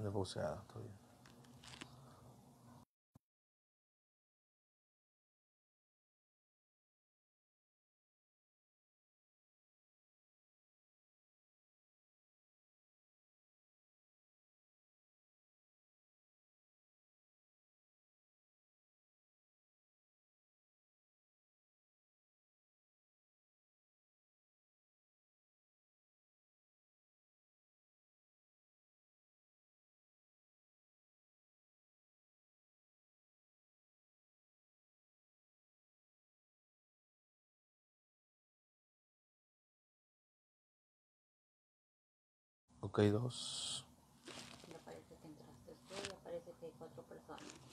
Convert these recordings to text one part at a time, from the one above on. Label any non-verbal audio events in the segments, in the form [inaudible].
Devo certo. Ok, dos.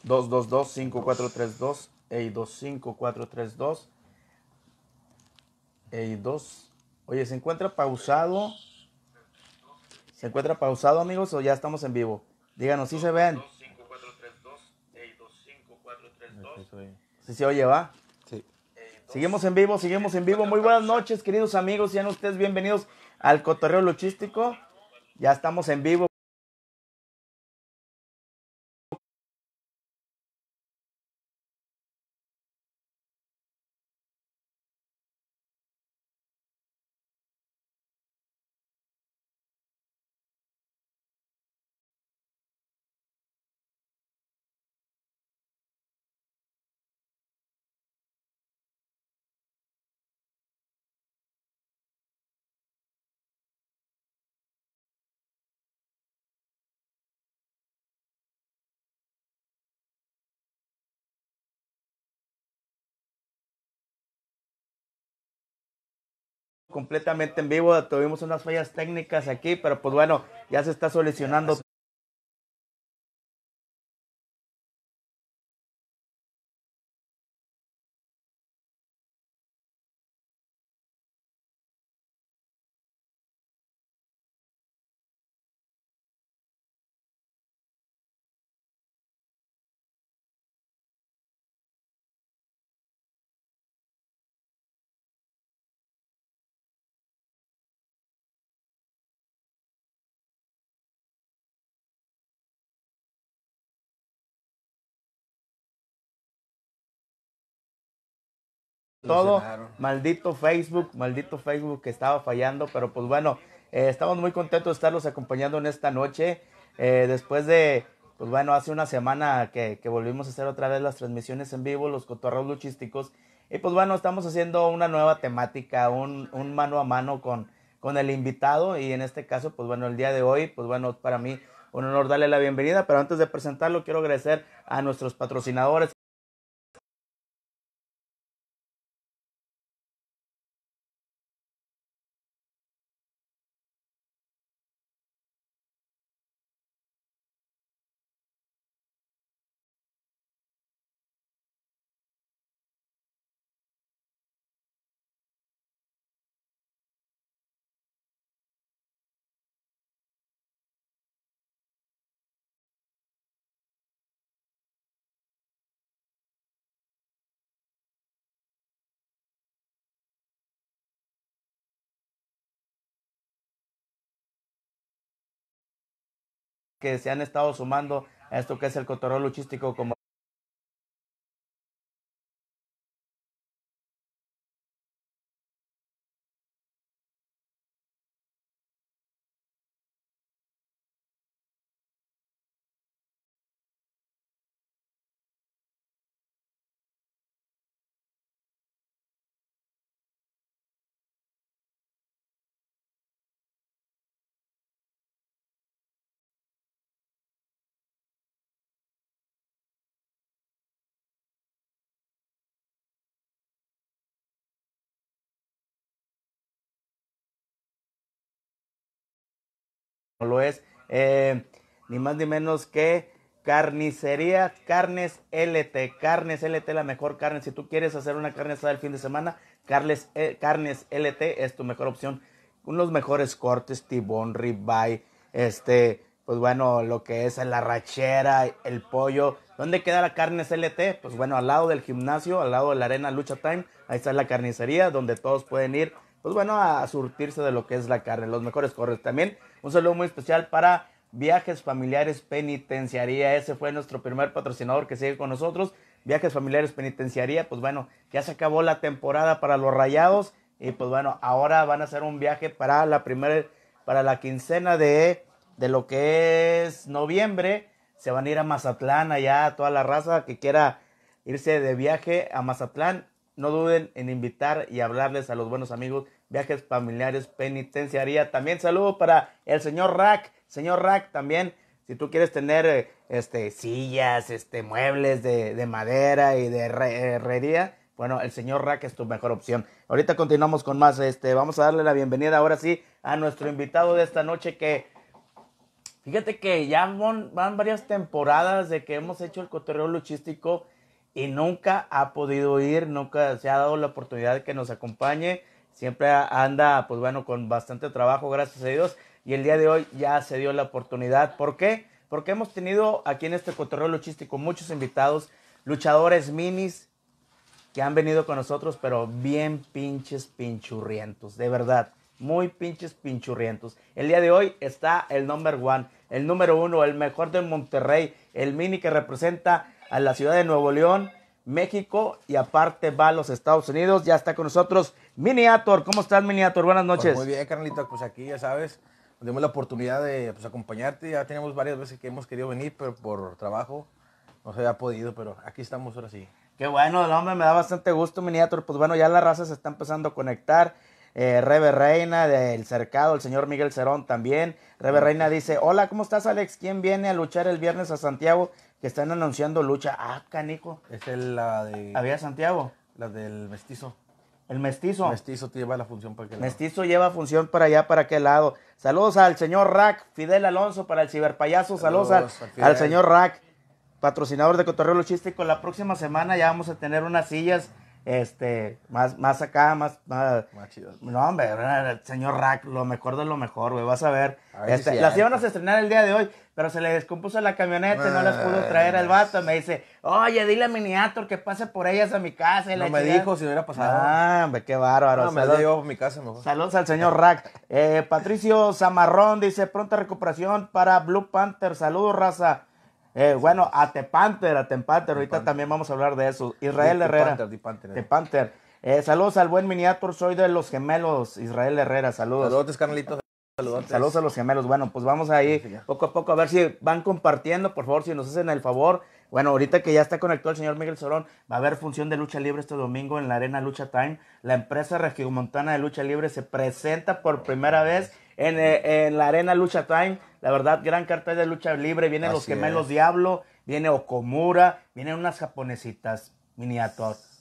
Dos, dos, dos, cinco, cuatro, tres, dos. Ey, dos, cinco, cuatro, tres, dos. Ey, dos. Oye, ¿se encuentra pausado? ¿Se encuentra pausado, amigos, o ya estamos en vivo? Díganos, si se ven? Sí se oye, ¿va? Sí. Seguimos en vivo, seguimos en vivo. Muy buenas noches, queridos amigos. Sean ustedes bienvenidos al Cotorreo Luchístico. Ya estamos en vivo. completamente en vivo. Tuvimos unas fallas técnicas aquí, pero pues bueno, ya se está solucionando todo. Maldito Facebook, maldito Facebook que estaba fallando, pero pues bueno, eh, estamos muy contentos de estarlos acompañando en esta noche. Eh, después de, pues bueno, hace una semana que, volvimos a hacer otra vez las transmisiones en vivo, los cotorros luchísticos. Y pues bueno, estamos haciendo una nueva temática, un, un mano a mano con, con el invitado. Y en este caso, pues bueno, el día de hoy, pues bueno, para mí un honor darle la bienvenida, pero antes de presentarlo quiero agradecer a nuestros patrocinadores que se han estado sumando a esto que es el cotorreo luchístico como lo es eh, ni más ni menos que Carnicería Carnes LT. Carnes LT, la mejor carne. Si tú quieres hacer una carne asada el fin de semana, eh, Carnes LT es tu mejor opción. Unos mejores cortes, tibón, ribeye, este, pues bueno, lo que es la rachera, el pollo. ¿Dónde queda la Carnes LT? Pues bueno, al lado del gimnasio, al lado de la arena Lucha Time. Ahí está la carnicería donde todos pueden ir pues bueno, a surtirse de lo que es la carne, los mejores corres. También un saludo muy especial para Viajes Familiares Penitenciaría, ese fue nuestro primer patrocinador que sigue con nosotros. Viajes Familiares Penitenciaría, pues bueno, ya se acabó la temporada para los rayados y pues bueno, ahora van a hacer un viaje para la primera, para la quincena de, de lo que es noviembre. Se van a ir a Mazatlán allá, toda la raza que quiera irse de viaje a Mazatlán no duden en invitar y hablarles a los buenos amigos, viajes familiares, penitenciaría. También saludo para el señor Rack. Señor Rack, también, si tú quieres tener eh, este, sillas, este, muebles de, madera y de eh, herrería, bueno, el señor Rack es tu mejor opción. Ahorita continuamos con más. Este, vamos a darle la bienvenida ahora sí a nuestro invitado de esta noche que fíjate que ya van, van varias temporadas de que hemos hecho el cotorreo luchístico y nunca ha podido ir, nunca se ha dado la oportunidad de que nos acompañe. Siempre anda, pues bueno, con bastante trabajo, gracias a Dios. Y el día de hoy ya se dio la oportunidad. ¿Por qué? Porque hemos tenido aquí en este cotorreo luchístico muchos invitados, luchadores minis, que han venido con nosotros, pero bien pinches pinchurrientos, de verdad, muy pinches pinchurrientos. El día de hoy está el number one, el número uno, el mejor de Monterrey, el mini que representa a la ciudad de Nuevo León, México y aparte va a los Estados Unidos. Ya está con nosotros Miniator. ¿Cómo estás, Miniator? Buenas pues noches. muy bien, carnalito. Pues aquí, ya sabes, tenemos la oportunidad de pues, acompañarte. Ya tenemos varias veces que hemos querido venir, pero por trabajo no se ha podido, pero aquí estamos ahora sí. Qué bueno, El hombre, me da bastante gusto, Miniator. Pues bueno, ya la raza se está empezando a conectar. Eh, Rebe Reina del Cercado, el señor Miguel Cerón también. Rebe Reina dice, hola, ¿cómo estás Alex? ¿Quién viene a luchar el viernes a Santiago? que están anunciando lucha. Ah, canico. Es el, la de. Había Santiago. La del mestizo. El mestizo. El mestizo te lleva la función para aquel mestizo lleva función para allá, para aquel lado. Saludos al señor Rack, Fidel Alonso para el ciberpayaso. Saludos, al, al, señor Rack, patrocinador de Cotorreo Luchístico. La próxima semana ya vamos a tener unas sillas este, más, más acá, más, más. chido. No, hombre, el señor Rack, lo mejor de lo mejor, güey, vas a ver. Este, las íbamos a estrenar el día de hoy, pero se le descompuso la camioneta, no las pudo traer al vato. Me dice, oye, dile a Miniator que pase por ellas a mi casa. no me dijo si no hubiera pasado. Ah, hombre, qué bárbaro. No, me dio mi casa mejor. Saludos al señor Rack. Eh, Patricio Zamarrón dice, pronta recuperación para Blue Panther. Saludos, raza. Eh, bueno, a The Panther, a Panther, ahorita también vamos a hablar de eso. Israel Herrera. The Panther. Eh, saludos al buen miniatur, soy de los gemelos, Israel Herrera, saludos. Saludos, carnalitos. Saludos. saludos a los gemelos. Bueno, pues vamos ahí poco a poco a ver si van compartiendo, por favor, si nos hacen el favor. Bueno, ahorita que ya está conectado el señor Miguel Sorón, va a haber función de lucha libre este domingo en la Arena Lucha Time. La empresa regiomontana de lucha libre se presenta por primera vez en, eh, en la Arena Lucha Time la verdad, gran cartel de lucha libre. Vienen los los gemelos los Diablo, viene Okomura, vienen unas japonesitas miniaturas.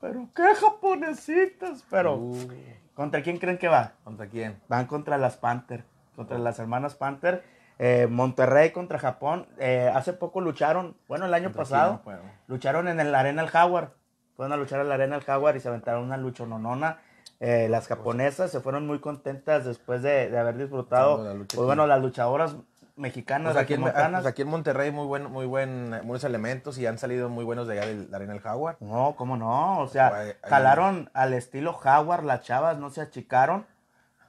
Pero qué japonesitas, pero. Uh. ¿Contra quién creen que va? ¿Contra quién? Van contra las Panther, contra oh. las hermanas Panther. Eh, Monterrey contra Japón. Eh, hace poco lucharon, bueno, el año pasado, lucharon en el Arena El Jaguar. Fueron a luchar en la Arena del Jaguar y se aventaron una nonona. Eh, las japonesas se fueron muy contentas después de, haber disfrutado, bueno, pues, bueno, las luchadoras mexicanas. Pues ah, pues aquí, en, Monterrey muy muy buen, buenos elementos y han salido muy buenos de allá de la Arena del Jaguar. No, cómo no, o sea, jalaron pues, al estilo Jaguar, las chavas no se achicaron,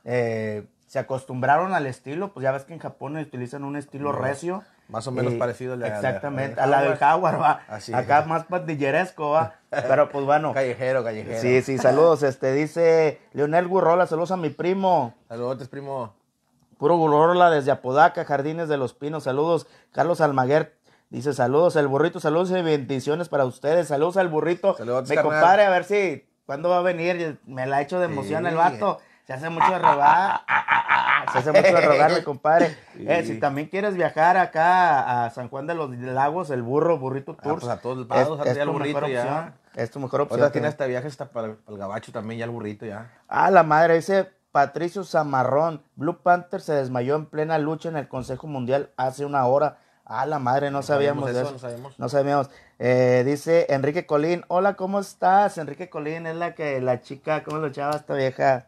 eh, se acostumbraron al estilo, pues ya ves que en Japón utilizan un estilo recio más o menos parecido a Exactamente, a la, del Jaguar, va. Acá más pandilleresco, va. Pero pues bueno. [laughs] Callejero, callejero. Sí, sí, saludos. Este dice Leonel Gurrola, saludos a mi primo. Saludos, primo. Puro Gurrola desde Apodaca, Jardines de los Pinos, saludos. Carlos Almaguer dice saludos el burrito, saludos y bendiciones para ustedes. Saludos al burrito. Saludos, Me compadre, a ver si, ¿cuándo va a venir? Me la ha hecho de emoción el vato. Se hace mucho de rogar. [laughs] Se hace mucho de robar, mi compadre. Eh, si también quieres viajar acá a San Juan de los Lagos, el burro, burrito ah, tours. Pues a todos lados, es, es tu burrito ya. mejor opción. tiene hasta viaje hasta para el, gabacho también, ya el burrito ya. Ah, la madre, dice Patricio Zamarrón. Blue Panther se desmayó en plena lucha en el Consejo Mundial hace una hora. Ah, la madre, no, sabíamos, de eso, No sabíamos. Eh, dice Enrique Colín, hola, ¿cómo estás? Enrique Colín es la que, la chica, ¿cómo lo echaba esta vieja?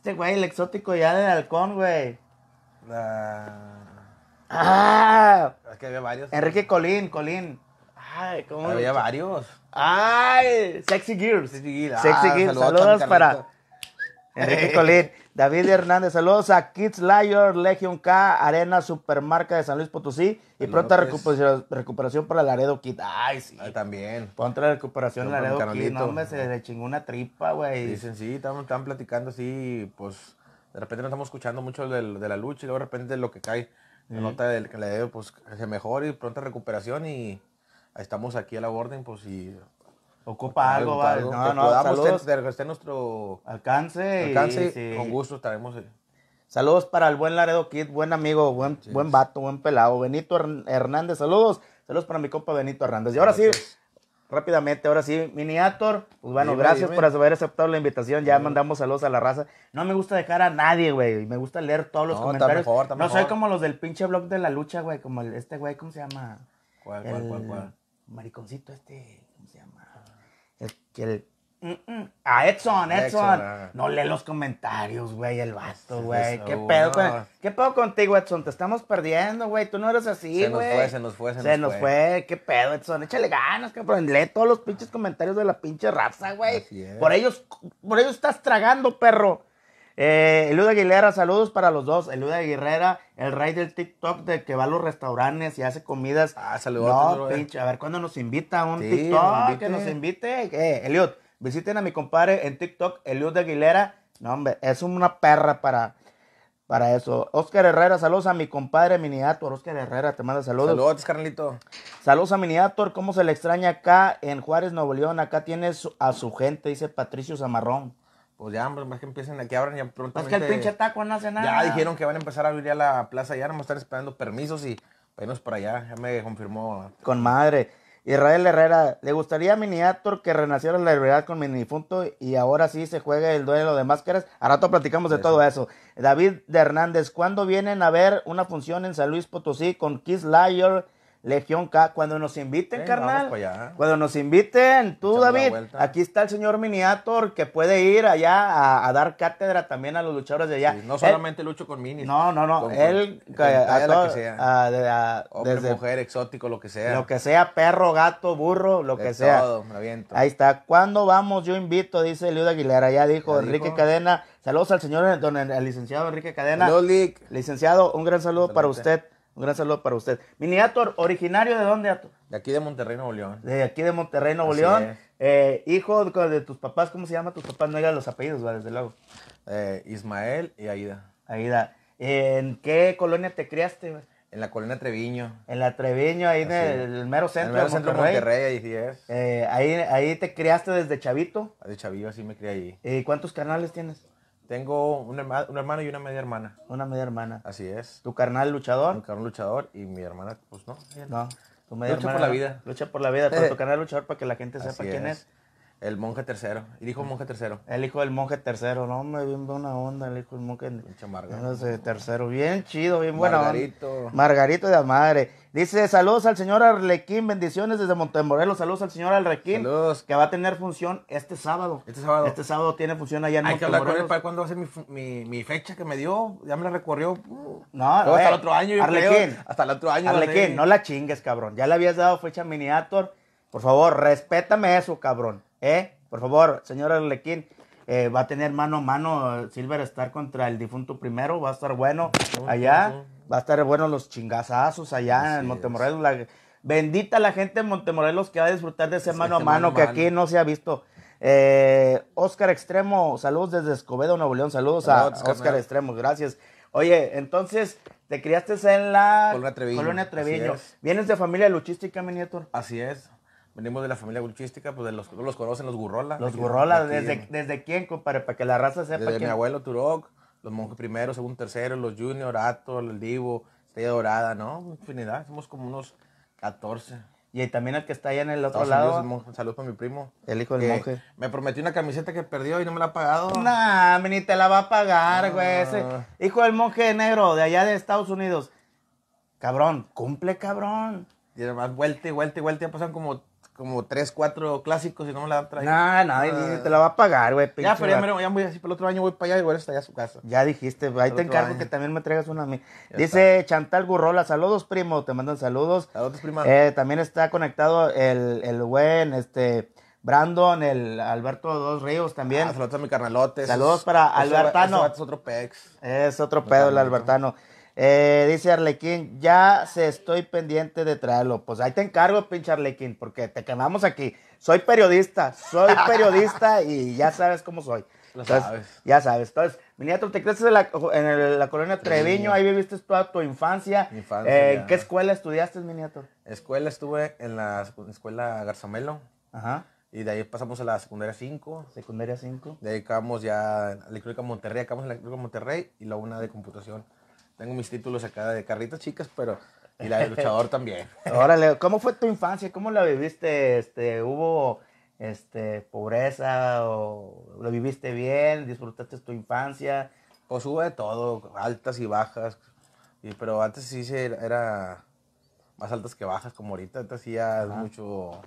Este güey, el exótico ya del halcón, güey. Ah. Es ah. que había varios. Enrique Colín, Colín. Ay, ¿cómo? Había varios. Ay, Sexy Gears. Sexy Gears. Ah, sexy Gears. saludos para Enrique Colín. David Hernández, saludos a Kids Liar, Legion K, Arena, Supermarca de San Luis Potosí y pronta recuperación, para Laredo Kid. Ay, sí. Ay, también. Pronta recuperación Laredo Kid. No, hombre, se le chingó una tripa, güey. Dicen, sí, estaban, platicando así, pues de repente no estamos escuchando mucho de, la lucha y luego de repente lo que cae, la nota del que pues se mejora y pronta recuperación y estamos aquí a la orden, pues y Ocupa algo, vale. No, no, saludos. nuestro alcance. con gusto estaremos. Eh. Saludos para el buen Laredo Kid, buen amigo, buen, buen vato, buen pelado. Benito Hernández, saludos. Saludos para mi compa Benito Hernández. Y ahora sí, rápidamente, ahora sí, Miniator, pues bueno, gracias por haber aceptado la invitación, ya mandamos saludos a la raza. No me gusta dejar a nadie, güey, me gusta leer todos los comentarios. no soy como los del pinche blog de la lucha, güey, como este güey, ¿cómo se llama? ¿Cuál, cuál, cuál, cuál? Mariconcito este el, el Edson, Edson. Ah. No lee los comentarios, güey, el vasto, güey. ¿Qué, pedo ¿Qué pedo contigo, Edson? Te estamos perdiendo, güey. Tú no eres así, güey. Se, nos fue, se nos fue, se, nos, fue. ¿Qué pedo, Edson? Échale ganas, cabrón. Lee todos los pinches comentarios de la pinche raza, güey. Por ellos, por ellos estás tragando, perro. Eh, Aguilera, saludos para los dos. Eliud Aguilera, el rey del TikTok de que va a los restaurantes y hace comidas. Ah, saludos. Eh. pinche, a ver cuándo nos invita a un TikTok. que nos invite. Eh, Eliud, visiten a mi compadre en TikTok, Eliud Aguilera. No, hombre, es una perra para, para eso. Oscar Herrera, saludos a mi compadre Miniator. Oscar Herrera, te manda saludos. Saludos, Carlito. Saludos a Miniator. ¿Cómo se le extraña acá en Juárez, Nuevo León? Acá tienes a su gente, dice Patricio Zamarrón. Pues ya, más que empiecen, a que abran ya pronto. Es que el pinche taco no hace nada. Ya dijeron que van a empezar a abrir ya la plaza, ya no me estar esperando permisos y irnos para allá, ya me confirmó. Con madre. Israel Herrera, ¿le gustaría a Miniator que renaciera la realidad con Minifunto y ahora sí se juegue el duelo de máscaras? A rato platicamos de todo eso. David de Hernández, ¿cuándo vienen a ver una función en San Luis Potosí con Kiss Liar? Legión K. Cuando nos inviten, carnal. Cuando nos inviten, tú, David. Aquí está el señor Miniator que puede ir allá a, dar cátedra también a los luchadores de allá. no solamente lucho con Mini. No, no, no. él, sea. Hombre, desde, mujer, exótico, lo que sea. Lo que sea, perro, gato, burro, lo que sea. Ahí está. cuando vamos? Yo invito, dice Liud Aguilera. Ya dijo Enrique Cadena. Saludos al señor, don, licenciado Enrique Cadena. Licenciado, un gran saludo para usted. Un gran saludo para usted. Miniator, originario de dónde, Ator? De aquí de Monterrey, Nuevo León. De aquí de Monterrey, Nuevo León. Eh, hijo de tus papás, ¿cómo se llama tus papás? No digas los apellidos, va, desde luego. Eh, Ismael y Aida. Aida. ¿En qué colonia te criaste? En la colonia Treviño. En la Treviño, ahí del mero centro. En el mero centro de Monterrey, ahí sí es. Eh, ahí, ahí te criaste desde chavito. Ah, de chavillo, así me crié ahí. ¿Y cuántos canales tienes? Tengo un, hermano y una media hermana. Una media hermana. Así es. ¿Tu carnal luchador? Mi carnal luchador y mi hermana, pues no. No. Tu media lucha por la vida. Lucha por la vida, pero eh. tu carnal luchador para que la gente sepa quién es. El monje tercero. El hijo monje tercero. El hijo del monje tercero. No, me viene una onda el hijo del monje tercero. Bien chido, bien bueno Margarito. Margarito de la madre. Dice, saludos al señor Arlequín, bendiciones desde Montemorelos. Saludos al señor Arlequín. Saludos. Que va a tener función este sábado. Este sábado. Este sábado tiene función allá en el Hay que hablar con para cuándo va a ser mi, fecha que me dio. Ya me la recorrió. Uh. No, Hasta el otro año. Arlequín. hasta el otro año. Arlequín, no la chingues, cabrón. Ya le habías dado fecha a Miniator. Por favor, respétame eso, cabrón. ¿Eh? Por favor, señor Arlequín, eh, va a tener mano a mano Silver Star contra el difunto primero, va a estar bueno allá, va a estar bueno los chingazazos allá en Montemorelos. bendita la gente de Montemorelos que va a disfrutar de ese mano a mano, que aquí no se ha visto. Eh, Oscar Extremo, saludos desde Escobedo, Nuevo León, saludos, a Oscar Extremo, gracias. Oye, entonces, te criaste en la Colonia Treviño. Vienes de familia luchística, mi Así es venimos de la familia gulchística, pues de los, los conocen los gurrolas. Los gurrolas, ¿desde, ¿desde quién, compadre? Para que la raza sepa. Desde mi abuelo Turok, los monjes primero, segundo, tercero, los junior, Ato, el Divo, Estrella Dorada, ¿no? Infinidad, somos como unos 14. Y también el que está allá en el otro lado. Saludos para mi primo. El hijo del monje. Me prometió una camiseta que perdió y no me la ha pagado. Nah, ni te la va a pagar, güey. Ah. hijo del monje negro de allá de Estados Unidos. Cabrón, cumple, cabrón. Y además, vuelta y vuelta y vuelta. Ya pasan como como tres, cuatro clásicos y no me la han traído. nada, nah, ah. te la va a pagar, güey. Ya, pero ya, me, ya voy así para el otro año, voy para allá y voy hasta allá a su casa. Ya dijiste, ahí te encargo que también me traigas una a mí. Dice Chantal Gurrola, saludos, primo, te mandan saludos. Saludos, eh, también está conectado el, el buen, este... Brandon, el Alberto Dos Ríos también. Ah, saludos a mi carnalote. Saludos para Albertano. es otro pex. Es otro pedo el Albertano. Eh, dice Arlequín, ya se estoy pendiente de traerlo. Pues ahí te encargo, pinche Arlequín, porque te quemamos aquí. Soy periodista, soy [laughs] periodista y ya sabes cómo soy. Lo sabes. Ya sabes. Entonces, miniator te creces en la, colonia Treviño, ahí viviste toda tu infancia. Eh, ¿En qué escuela estudiaste, miniator Escuela estuve en la escuela Garzamelo. Ajá. Y de ahí pasamos a la secundaria 5. Secundaria 5. De ahí acabamos ya a la Electrónica Monterrey, acabamos en la Electrónica Monterrey y la una de computación. Tengo mis títulos acá de carritas chicas, pero. Y la de luchador [laughs] también. Órale, ¿cómo fue tu infancia? ¿Cómo la viviste? Este, ¿Hubo este, pobreza o lo viviste bien? ¿Disfrutaste tu infancia? Pues o sube todo, altas y bajas. pero antes sí era más altas que bajas, como ahorita. Antes sí ya es mucho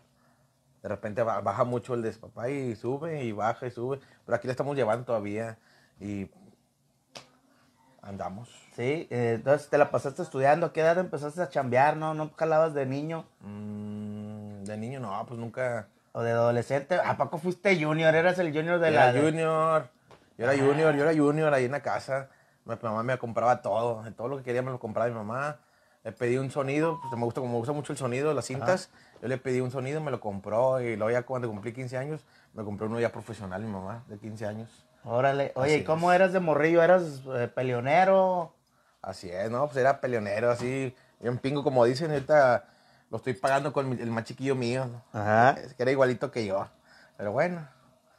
de repente baja mucho el despapá y sube y baja y sube, pero aquí la estamos llevando todavía y Andamos. Sí, eh, entonces te la pasaste estudiando. ¿A qué edad empezaste a chambear? ¿No, ¿No jalabas de niño? Mm, de niño no, pues nunca. ¿O de adolescente? ¿A poco fuiste junior? ¿Eras el junior de la.? junior. Yo era ah. junior, yo era junior ahí en la casa. Mi mamá me compraba todo. Todo lo que quería me lo compraba mi mamá. Le pedí un sonido, pues me gusta, como me gusta mucho el sonido, las cintas. Yo le pedí un sonido, me lo compró. Y luego ya cuando cumplí 15 años, me compré uno ya profesional mi mamá, de 15 años. Órale. Oye, ¿y cómo eras de morrillo? ¿Eras eh, peleonero? Así es, ¿no? Pues era peleonero, así, un pingo, como dicen, ahorita lo estoy pagando con el más chiquillo mío, ¿no? Ajá. Es que era igualito que yo. Pero bueno,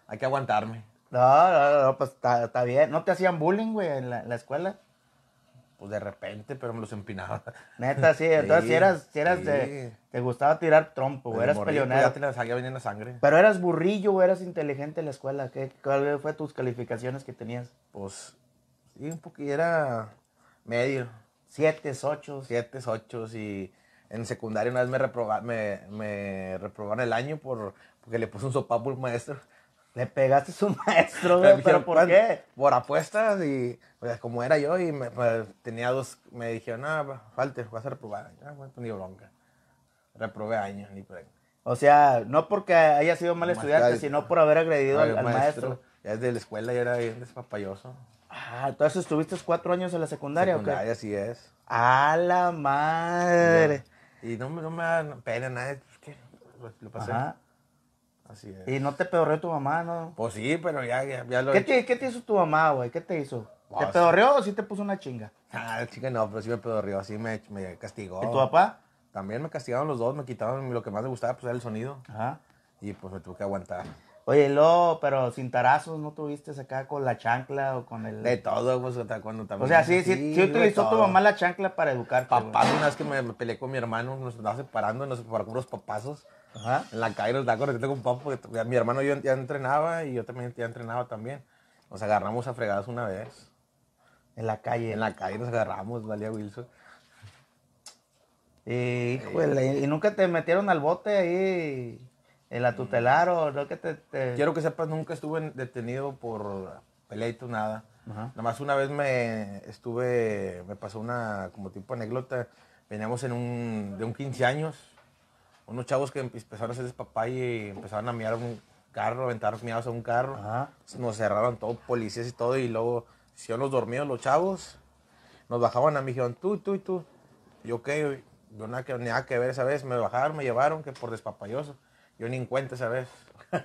hay que aguantarme. No, no, no, pues está bien. ¿No te hacían bullying, güey, en la, en la escuela? Pues, de repente, pero me los empinaba. [laughs] Neta, sí. Entonces, si eras, si eras de, Te gustaba tirar trompo, eras pues, peleonero. te salía sangre. Pero eras burrillo o eras inteligente en la escuela. ¿Qué, ¿Cuáles fue tus calificaciones que tenías? Pues, sí, un poquito. Era medio. Siete, ocho. Siete, ocho, y... En secundaria una vez me, reproba, me, me reprobaron el año por, porque le puse un sopapo al maestro. Le pegaste su [laughs] maestro, ¿Pero por qué? Por apuestas y como era yo y me, tenía dos, me dijeron, no, falte, vas a reprobar. Ah, bueno, pues, ni bronca. Reprobé años, ni O sea, no porque haya sido mal estudiante, sino por haber agredido al, maestro. Ya es desde la escuela ya era bien despapayoso. Ah, entonces estuviste cuatro años en la secundaria, ¿o qué? así es. ¡A la madre! Y no, no me da pena nada. Pues, Lo pasé. Así es. Y no te pedorreó tu mamá, ¿no? Pues sí, pero ya, ya, lo ¿Qué te, ¿Qué te hizo tu mamá, güey? ¿Qué te hizo? ¿Te ah, pedorreó o sí te puso una chinga? Ah, chinga no, pero sí me pedorreó, así me, me castigó. ¿Y tu papá? También me castigaron los dos, me quitaron lo que más me gustaba, pues era el sonido. Ajá. Y pues me tuve que aguantar. Oye, lo, pero sin tarazos, ¿no tuviste acá con la chancla o con el...? De todo, pues, cuando también... O sea, sí, sí, sí, utilizó tu mamá la chancla para educar. Papá una vez que me, peleé con mi hermano, nos andaba separando, nos, por unos papazos en la calle nos da yo tengo un papo, mi hermano yo ya entrenaba y yo también ya entrenaba también. Nos agarramos a fregadas una vez. En la calle. En la calle nos agarramos, valía Wilson. Eh, y, nunca te metieron al bote ahí, en la o lo que te, Quiero que sepas, nunca estuve detenido por peleito, nada. Nada más una vez me estuve, me pasó una como tipo anécdota, veníamos en un, de un 15 años, unos chavos que empezaron a hacer despapalle y empezaron a mirar un carro, aventaron mirados a un carro. Nos cerraron todos, policías y todo, y luego yo los dormidos los chavos. Nos bajaban a mí, dijeron, tú, tú y tú. Yo qué, yo nada que, nada que ver esa vez, me bajaron, me llevaron, que por despapayoso. Yo ni en cuenta esa vez.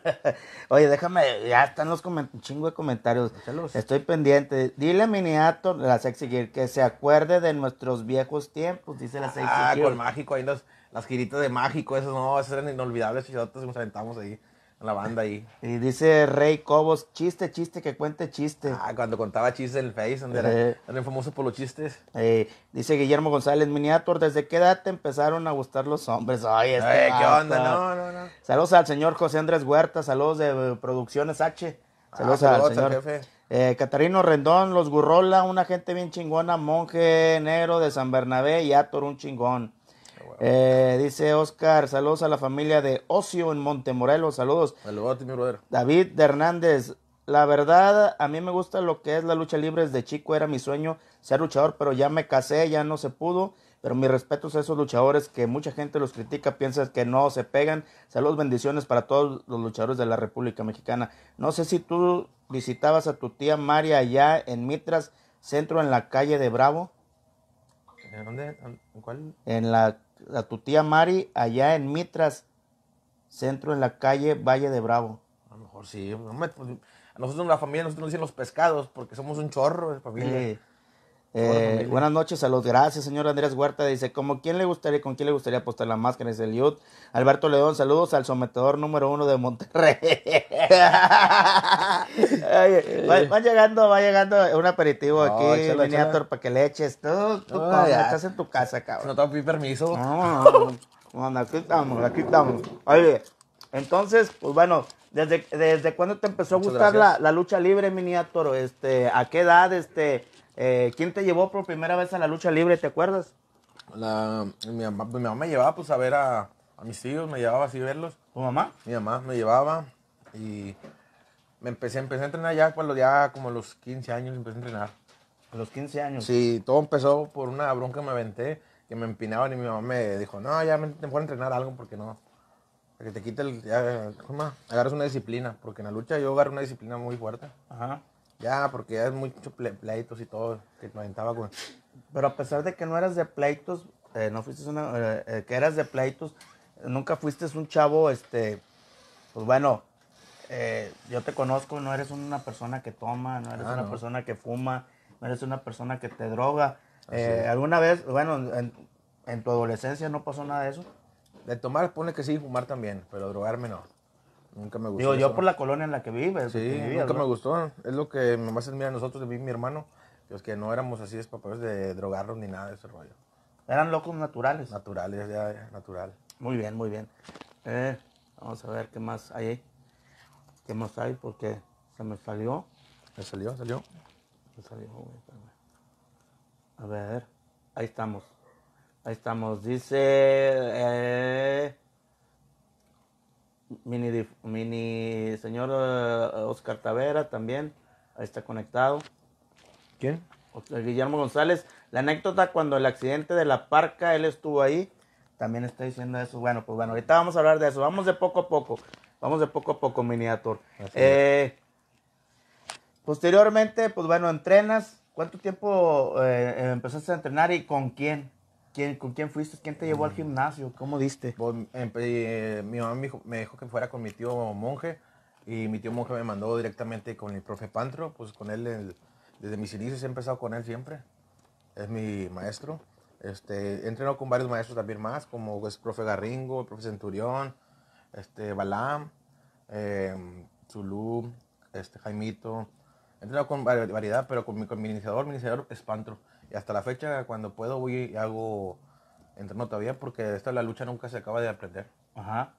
[laughs] Oye, déjame, ya están los chingo de comentarios. Estoy pendiente. Dile a Miniato, la Sexy Gear, que se acuerde de nuestros viejos tiempos, dice la Sexy ah, Ah, con mágico, ahí nos las giritas de mágico, esas no, esas eran inolvidables chichotas nos aventamos ahí. En la banda ahí. [laughs] Y dice Rey Cobos, chiste, chiste, que cuente chiste. Ah, cuando contaba chistes en el Face, eran eh. famosos por los chistes. Eh, dice Guillermo González, Miniatur, ¿desde qué edad te empezaron a gustar los hombres? Ay, este ¿qué onda? No, no, no. Saludos al señor José Andrés Huerta, saludos de eh, Producciones H. Ah, saludos, al señor. jefe. Eh, Catarino Rendón, Los Gurrola, una gente bien chingona, monje negro de San Bernabé y Ator, un chingón. Eh, dice Oscar, saludos a la familia de Ocio en Montemorelos, saludos. Saludos a ti, mi David de Hernández, la verdad, a mí me gusta lo que es la lucha libre desde chico, era mi sueño ser luchador, pero ya me casé, ya no se pudo. Pero mis respetos a esos luchadores que mucha gente los critica, piensas que no se pegan. Saludos, bendiciones para todos los luchadores de la República Mexicana. No sé si tú visitabas a tu tía María allá en Mitras, centro en la calle de Bravo. ¿En dónde? ¿En cuál? En la a tu tía Mari allá en Mitras, centro en la calle Valle de Bravo. A lo mejor sí. Pues, a nosotros, la familia, nosotros nos dicen los pescados porque somos un chorro de familia. Eh, buenas noches, saludos. Gracias, señor Andrés Huerta. Dice, como quién le gustaría, con quién le gustaría apostar la máscara? dice Liud, Alberto León, saludos al sometedor número uno de Monterrey. [laughs] va, llegando, va llegando un aperitivo aquí, miniator para que le eches. Tú, tú estás en tu casa, cabrón. No te permiso. aquí estamos, aquí estamos. Oye, entonces, pues bueno, ¿desde, desde cuándo te empezó a gustar la, lucha libre, Miniator? Este, ¿A qué edad, este... Eh, ¿Quién te llevó por primera vez a la lucha libre, te acuerdas? La, mi, mamá, me llevaba pues a ver a, mis tíos, me llevaba así verlos. ¿Tu mamá? Mi mamá me llevaba y me empecé, empecé a entrenar ya cuando ya como a los 15 años empecé a entrenar. ¿A los 15 años? Sí, todo empezó por una bronca que me aventé, que me empinaban y mi mamá me dijo, no, ya me, te voy a entrenar algo porque no. Para que te quite el... Ya, agarras una disciplina, porque en la lucha yo agarro una disciplina muy fuerte. Ajá. Ya, porque ya es mucho pleitos y todo que aventaba con... Pero a pesar de que no eras de pleitos, eh, no fuiste una... Eh, eh, que eras de pleitos, nunca fuiste un chavo, este... Pues bueno, yo te conozco, no eres una persona que toma, no eres ah, una persona que fuma, no eres una persona que te droga. ¿Alguna vez, bueno, en, en tu adolescencia no pasó nada de eso? De tomar, pone que sí, fumar también, pero drogarme no. Nunca me gustó. Digo, yo por la colonia en la que vive Sí, nunca me gustó. Es lo que me va a mira a nosotros, vi mi hermano, los que no éramos así papeles de drogarnos ni nada de ese rollo. Eran locos naturales. Naturales, ya, natural. Muy bien, muy bien. Eh, vamos a ver qué más hay ahí. ¿Qué más hay? Porque se me salió. ¿Me salió? ¿Salió? salió, A ver, ahí estamos. Ahí estamos. Dice. Eh, mini, mini señor eh, Oscar Tavera también, ahí está conectado. ¿Quién? Eh, Guillermo González. La anécdota cuando el accidente de la parca, él estuvo ahí, también está diciendo eso. Bueno, pues bueno, ahorita vamos a hablar de eso. Vamos de poco a poco. Vamos de poco a poco, miniator. Eh, posteriormente, pues bueno, entrenas. ¿Cuánto tiempo empezaste a entrenar y con quién? ¿Con quién fuiste? ¿Quién te llevó al mm. gimnasio? ¿Cómo diste? Pues, em, eh, mi mamá me dijo, que fuera con mi tío monje y mi tío monje me mandó directamente con el profe Pantro, pues con él desde mis inicios he empezado con él siempre, es mi maestro. Este, he entrenado con varios maestros también más, como es profe Garringo, el profe Centurión, este, Balam, eh, Zulú, este, Jaimito, He entrenado con variedad, pero con mi, con mi iniciador, mi iniciador espantro. Y hasta la fecha, cuando puedo, voy y hago entreno todavía porque esta la lucha nunca se acaba de aprender. Ajá.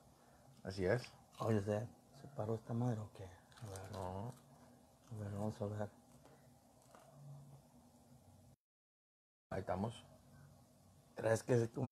Así es. Oye, ¿se, ¿se paró esta madre o qué? A ver. No. A ver, vamos a ver. Ahí estamos. que que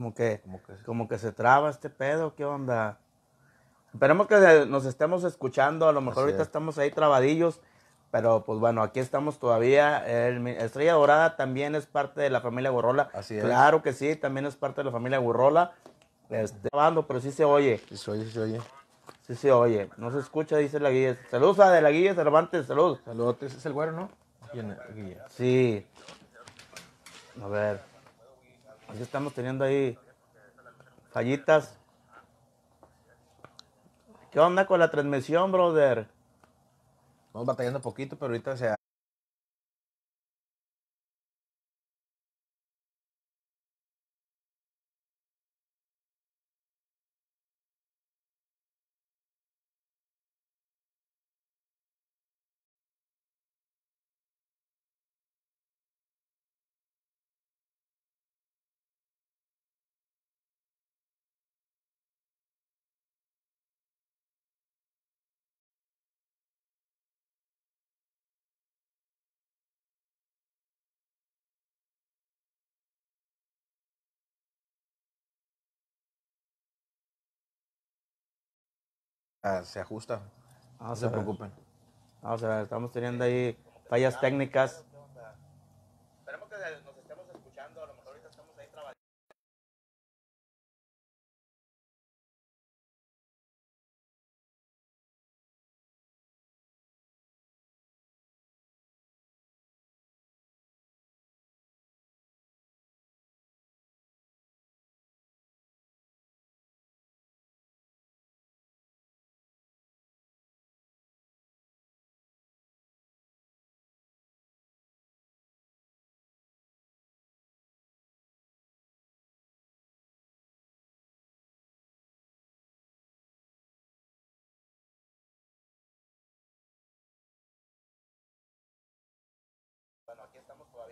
Como que, como que, se traba este pedo, ¿qué onda? Esperemos que nos estemos escuchando, a lo mejor ahorita estamos ahí trabadillos, pero pues bueno, aquí estamos todavía. Estrella Dorada también es parte de la familia Gorrola. Así es. Claro que sí, también es parte de la familia Gorrola. Este, grabando, pero sí se oye. Sí se oye, sí se oye. Sí se oye. No se escucha, dice la guía. Saludos a de la guía Cervantes, saludos. Saludos, es el güero, ¿no? Sí. A ver. Así estamos teniendo ahí fallitas. ¿Qué onda con la transmisión, brother? Vamos batallando un poquito, pero ahorita se Ah, se ajusta. Ah, no se preocupen. Ah, estamos teniendo ahí fallas técnicas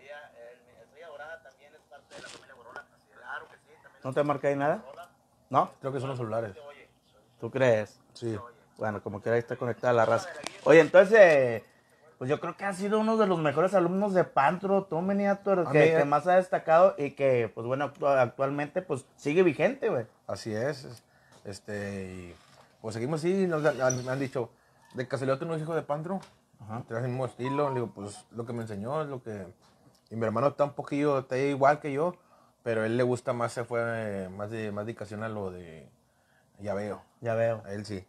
el también es parte de la familia Claro que sí. ¿No te marca ahí nada? No, creo que son los celulares. ¿Tú crees? Sí. Bueno, como quiera, ahí está conectada la raza. Oye, entonces, pues yo creo que ha sido uno de los mejores alumnos de Pantro, tú, Miniatur, ah, que, más ha destacado y que, pues bueno, actualmente, pues sigue vigente, güey. Así es. Este, pues seguimos así, nos han, dicho, de Caselote no es hijo de Pantro, Ajá. ¿Tiene el mismo estilo, digo, pues lo que me enseñó es lo que y mi hermano está un poquillo, está igual que yo, pero a él le gusta más, se fue eh, más, de, más dedicación a lo de ya Ya veo. A él sí.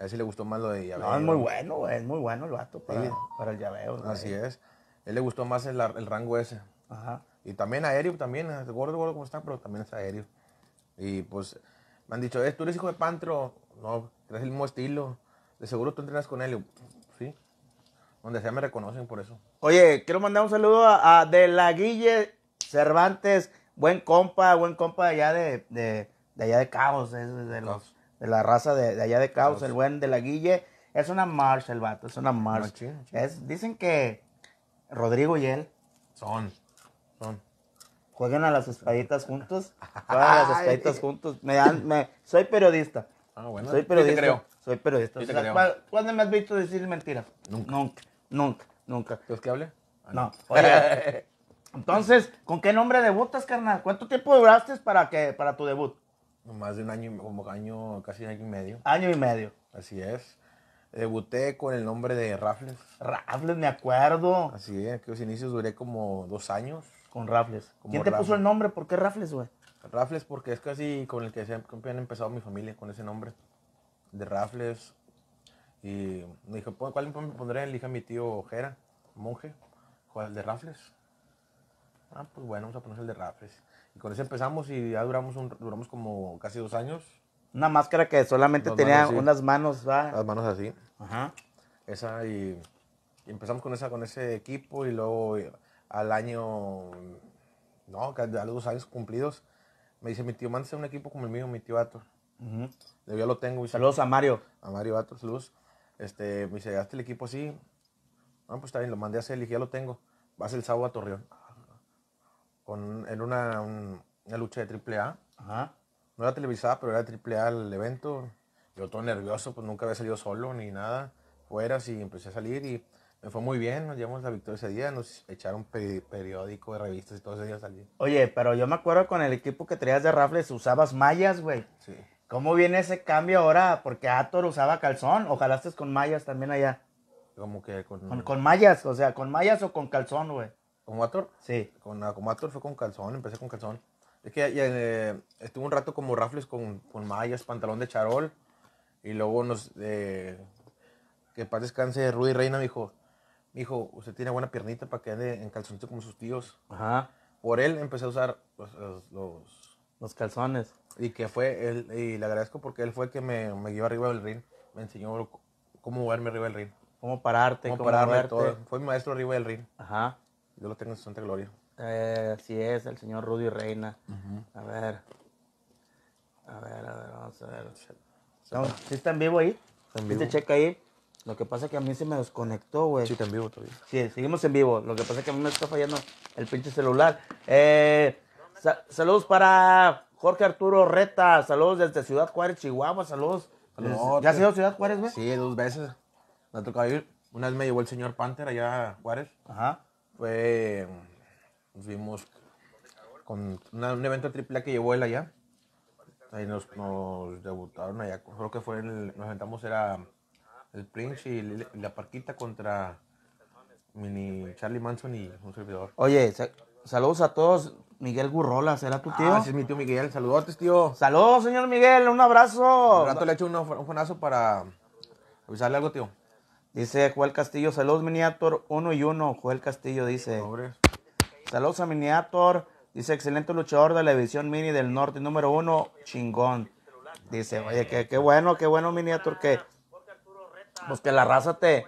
A él sí le gustó más lo de llaveo. No, es muy bueno, es muy bueno el vato para, para el llaveo. Así es. él le gustó más el, rango ese. Ajá. Y también aéreo, también, gordo, gordo como está, pero también es aéreo. Y pues me han dicho, eh, tú eres hijo de Pantro, no, eres el mismo estilo, de seguro tú entrenas con él. sí, donde sea me reconocen por eso. Oye, quiero mandar un saludo a, De La Guille Cervantes, buen compa, buen compa de allá de, de, allá de Cabos, de los de la raza de, allá de Caos, el buen de la Guille. Es una marcha el vato, es una marcha. dicen que Rodrigo y él son, son. Juegan a las espaditas juntos. [laughs] Juegan a las espaditas juntos. Me soy periodista. Ah, bueno. Soy periodista. Soy periodista. ¿Cuándo me has visto decir mentiras? Nunca. Nunca, nunca, que hable? Ah, no. [laughs] entonces, ¿con qué nombre debutas, carnal? ¿Cuánto tiempo duraste para, que, para tu debut? más de un año, como año, casi año y medio. Año y medio. Así es. Debuté con el nombre de Raffles. Raffles, me acuerdo. Así es, que los inicios duré como dos años. Con Raffles. ¿Quién te puso el nombre? ¿Por qué Raffles, güey? Raffles porque es casi con el que se han empezado mi familia, con ese nombre. De Raffles. Y me dijo, ¿cuál me pondré? elija a mi tío Jera, monje, ¿cuál de Raffles? Ah, pues bueno, vamos a poner el de Raffles. Y con eso empezamos y ya duramos, un, duramos como casi dos años. Una máscara que solamente tenía unas manos, ¿va? Las manos así. Ajá. Esa y, empezamos con, esa, con ese equipo y luego eh, al año, no, a los dos años cumplidos, me dice mi tío, mándese un equipo como el mío, mi tío Vato. Uh -huh. Yo lo tengo. saludos a Mario. A Mario Vato, saludos. Este, me dice, hazte el equipo así. Bueno, pues está bien, lo mandé a hacer y ya lo tengo. Vas el sábado a Torreón en una, lucha de triple No era televisada, pero era triple A el evento. Yo todo nervioso, pues nunca había salido solo ni nada. Fuera, y empecé a salir y me fue muy bien. Nos llevamos la victoria ese día. Nos echaron periódico de revistas y todo ese día salí. Oye, pero yo me acuerdo con el equipo que traías de rafles, usabas mallas, güey. Sí. ¿Cómo viene ese cambio ahora? Porque Ator usaba calzón. ojalá estés con mallas también allá? Como que con... con... con mallas, o sea, con mallas o con calzón, güey. Con actor? Sí. Con, ah, como fue con calzón, empecé con calzón. Es que eh, eh, estuve un rato como rafles con, con, mallas, pantalón de charol. Y luego nos. Eh, que paz descanse, Rudy Reina me dijo: Me dijo usted tiene buena piernita para que ande en calzoncito como sus tíos. Ajá. Por él empecé a usar los. los, calzones. Y que fue él, y le agradezco porque él fue que me, me guió arriba del ring. Me enseñó cómo moverme arriba del ring. Cómo pararte, cómo, Fue mi maestro arriba del ring. Ajá. Yo lo tengo en su santa gloria. Eh, así es, el señor Rudy Reina. A ver. A ver, a ver, vamos a ver. ¿sí está en vivo ahí? Está en vivo. checa ahí? Lo que pasa es que a mí se me desconectó, güey. Sí, está en vivo todavía. Sí, seguimos en vivo. Lo que pasa es que a mí me está fallando el pinche celular. Eh, saludos para Jorge Arturo Reta. Saludos desde Ciudad Juárez, Chihuahua. Saludos. saludos. ¿Ya has ido a Ciudad Juárez, güey? Sí, dos veces. Me ha tocado ir. Una vez me llevó el señor Panther allá a Juárez. Ajá fue, nos vimos con un evento triple que llevó él allá. Ahí nos, debutaron allá, creo que fue, el, nos sentamos era el Prince y, la Parquita contra Mini Charlie Manson y un servidor. Oye, saludos a todos. Miguel Gurrolas, ¿era tu tío? Ah, sí, es mi tío Miguel. Saludos, tío. Saludos, señor Miguel. Un abrazo. Un rato le echo un, un fonazo para avisarle algo, tío. Dice Joel Castillo, saludos Miniator, uno y uno. Joel Castillo dice. Saludos a Miniator. Dice, excelente luchador de la división mini del norte, número uno, chingón. Dice, oye, qué, bueno, qué bueno, Miniator, que, pues que la raza te,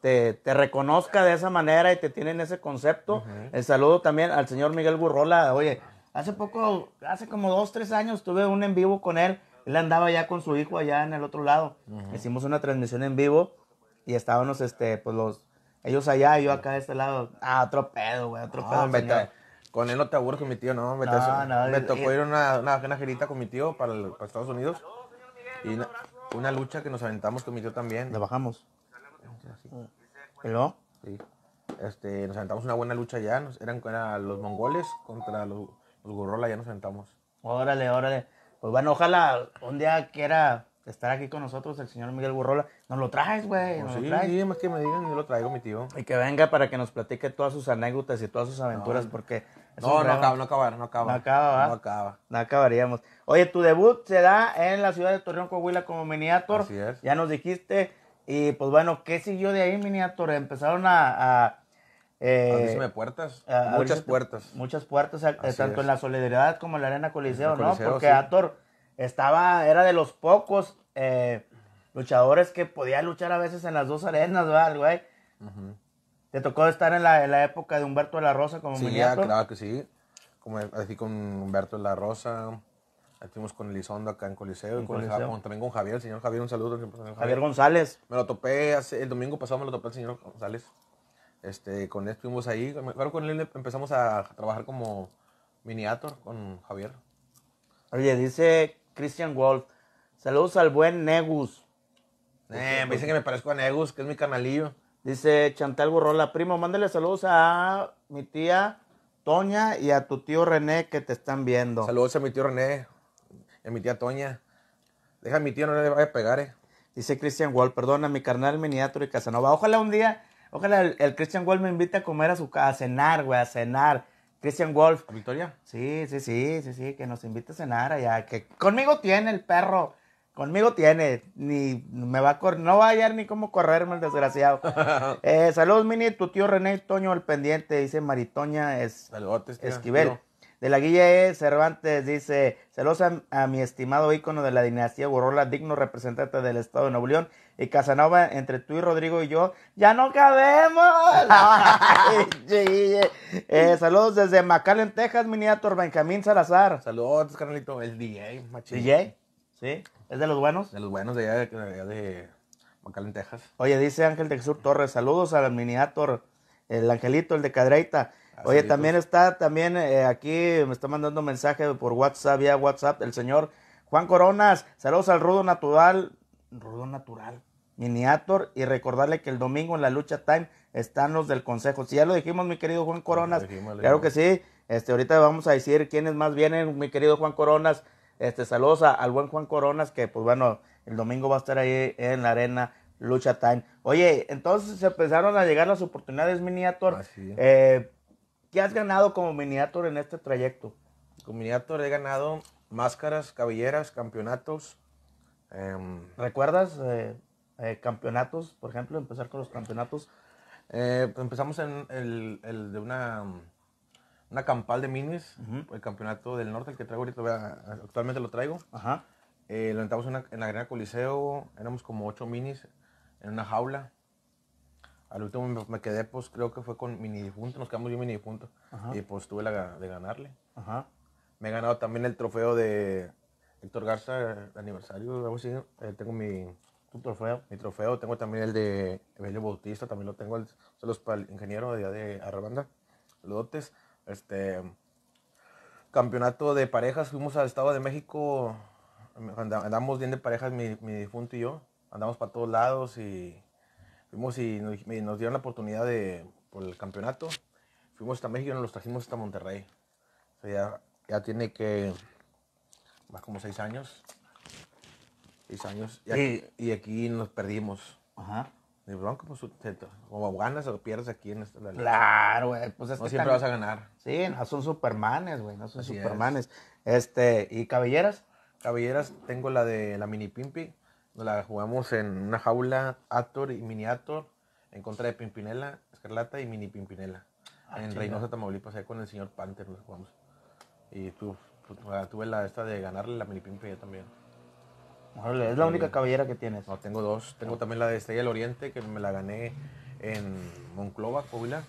te, reconozca de esa manera y te tienen ese concepto. El saludo también al señor Miguel Burrola. Oye, hace poco, hace como dos, tres años, tuve un en vivo con él. Él andaba ya con su hijo allá en el otro lado. Hicimos una transmisión en vivo y estábamos, este, pues los, ellos allá y yo acá de este lado. Ah, otro pedo, güey, otro pedo. con él no te aburres con mi tío, no. Me, tocó ir a una, una, con mi tío para, Estados Unidos. y una, lucha que nos aventamos con mi tío también. ¿La bajamos? ¿Y Sí. Este, nos aventamos una buena lucha ya. Nos, eran, los mongoles contra los, gorrola ya nos aventamos. Órale, órale. Pues bueno, ojalá un día que era estar aquí con nosotros el señor Miguel Burrola. Nos lo traes, güey. Pues sí, más que me digan, yo lo traigo, mi tío. Y que venga para que nos platique todas sus anécdotas y todas sus aventuras, porque... No, no acaba, no acaba, no acaba. No acaba, No acaba. No acabaríamos. Oye, tu debut se da en la ciudad de Torreón, Coahuila, como Miniator. Así es. Ya nos dijiste. Y pues bueno, ¿qué siguió de ahí, Miniator? Empezaron a, a eh, puertas. muchas puertas. Muchas eh, puertas, tanto en la Solidaridad como en la Arena Coliseo, ¿no? Porque Ator estaba, era de los pocos eh, luchadores que podía luchar a veces en las dos arenas, ¿verdad, güey? ¿Te tocó estar en la, la, época de Humberto de la Rosa como Sí, claro que sí. Como, así con Humberto de la Rosa. Estuvimos con Elizondo acá en Coliseo. también con Javier, señor Javier, un saludo. Javier. González. Me lo topé hace, el domingo pasado, me lo topé el señor González. Este, con él estuvimos ahí. con él empezamos a trabajar como miniator con Javier. Oye, dice Christian Wolf. Saludos al buen Negus. Eh, me dicen que me parezco a Negus, que es mi canalillo. Dice Chantal Borrola, primo, mándale saludos a mi tía Toña y a tu tío René que te están viendo. Saludos a mi tío René y a mi tía Toña. Deja a mi tío, no le vaya a pegar, eh. Dice Christian Wolf, perdona, mi carnal miniatura y Casanova. Ojalá un día, ojalá el, Christian Wolf me invite a comer a su casa, a cenar, güey, a cenar. Christian Wolf. ¿A Victoria? Sí, sí, sí, sí, sí, que nos invite a cenar allá. Que conmigo tiene el perro. Conmigo tiene, ni me va a correr, no va a hallar ni cómo correrme el desgraciado. [laughs] Eh, saludos, Mini, tu tío René Toño el pendiente, dice Maritoña es, Esquivel. De la Guilla E. Cervantes dice, saludos a, mi estimado ícono de la dinastía Gorola, digno representante del Estado de Nuevo León. Y Casanova, entre tú y Rodrigo y yo, ¡ya no cabemos! [laughs] Eh, saludos desde McAllen, Texas, miniator Benjamín Salazar. Saludos, carnalito. El DJ, machín. ¿DJ? ¿Sí? ¿Es de los buenos? De los buenos, de allá de, allá de Texas. Oye, dice Ángel Texur Torres, saludos al miniator, el angelito, el de Cadreita. Oye, también está, también eh, aquí me está mandando mensaje por WhatsApp, vía WhatsApp, el señor Juan Coronas, saludos al Rudo Natural, Rudo Natural, Miniator, y recordarle que el domingo en la lucha time están los del consejo. Si ya lo dijimos, mi querido Juan Coronas, claro que sí, este, ahorita vamos a decir quiénes más vienen, mi querido Juan Coronas, este, saludos al buen Juan Coronas, que pues bueno, el domingo va a estar ahí en la arena Lucha Time. Oye, entonces se empezaron a llegar las oportunidades Miniator. Ah, eh, ¿Qué has ganado como Miniator en este trayecto? Como Miniator he ganado máscaras, cabelleras, campeonatos. Em, ¿Recuerdas eh, eh, campeonatos? Por ejemplo, empezar con los campeonatos. empezamos en el de una una campal de minis, el campeonato del norte, el que traigo ahorita, actualmente lo traigo. Eh, lo entramos en, la Arena Coliseo, éramos como ocho minis en una jaula. Al último me, quedé, pues creo que fue con mini difunto, nos quedamos yo mini difunto. Y pues tuve la de ganarle. Me he ganado también el trofeo de Héctor Garza, eh, aniversario, eh, tengo mi, trofeo. Mi trofeo, tengo también el de Evelio Bautista, también lo tengo, el, saludos para el ingeniero de, Arrabanda, este campeonato de parejas, fuimos al Estado de México, em, andamos bien de parejas mi, difunto y yo, andamos para todos lados y fuimos y nos, dieron la oportunidad de, por el campeonato, fuimos hasta México y nos los trajimos hasta Monterrey. ya, tiene que más como seis años. Seis años. Y aquí, y, y aquí nos perdimos. Ajá. De bronco, como ganas o pierdes aquí en esta Claro, güey. Pues siempre vas a ganar. Sí, no son supermanes, güey. No son supermanes. Este, ¿y cabelleras? Cabelleras, tengo la de la mini Pimpi. La jugamos en una jaula actor y Mini Ator en contra de Pimpinela, Escarlata y Mini Pimpinela. Ah, en Reynosa, Tamaulipas, ahí con el señor Panther nos jugamos. Y tú, pues, tuve la esta de ganarle la Mini Pimpi yo también es la única cabellera que tienes. No, tengo dos. Tengo también la de Estrella del Oriente, que me la gané en Monclova, Coahuila.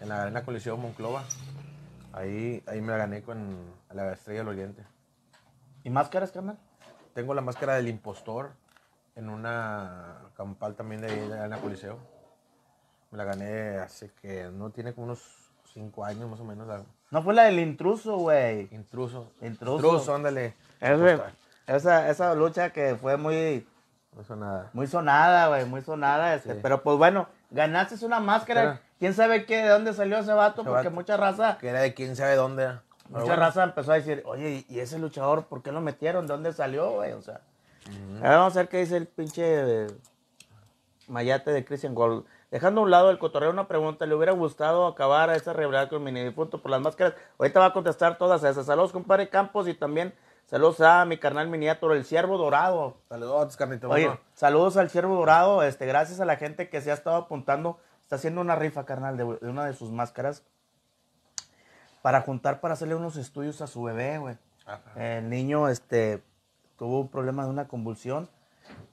En la, Arena Coliseo Monclova. Ahí, ahí me la gané con la Estrella del Oriente. ¿Y máscaras, carnal? Tengo la máscara del impostor en una campal también de ahí Coliseo. Me la gané hace que no tiene como unos cinco años más o menos. algo. No fue la del intruso, güey. Intruso. Intruso. Intruso, ándale. Es, esa, lucha que fue muy... Muy sonada. Muy sonada, güey, muy sonada. Este, pero pues bueno, ganaste una máscara. ¿Quién sabe qué, de dónde salió ese vato? porque mucha raza... Que era de quién sabe dónde. Mucha raza empezó a decir, oye, ¿y ese luchador por qué lo metieron? ¿De dónde salió, güey? O sea... vamos a ver qué dice el pinche... Eh, mayate de Christian Gold. Dejando a un lado el cotorreo, una pregunta. ¿Le hubiera gustado acabar a esa rivalidad con Mini Difunto por las máscaras? Ahorita va a contestar todas esas. Saludos, compadre Campos, y también Saludos a mi carnal miniaturo, el Ciervo Dorado. Saludos, Oye, saludos al Ciervo Dorado. Este, gracias a la gente que se ha estado apuntando. Está haciendo una rifa, carnal, de, una de sus máscaras. Para juntar, para hacerle unos estudios a su bebé, güey. El niño, este, tuvo un problema de una convulsión.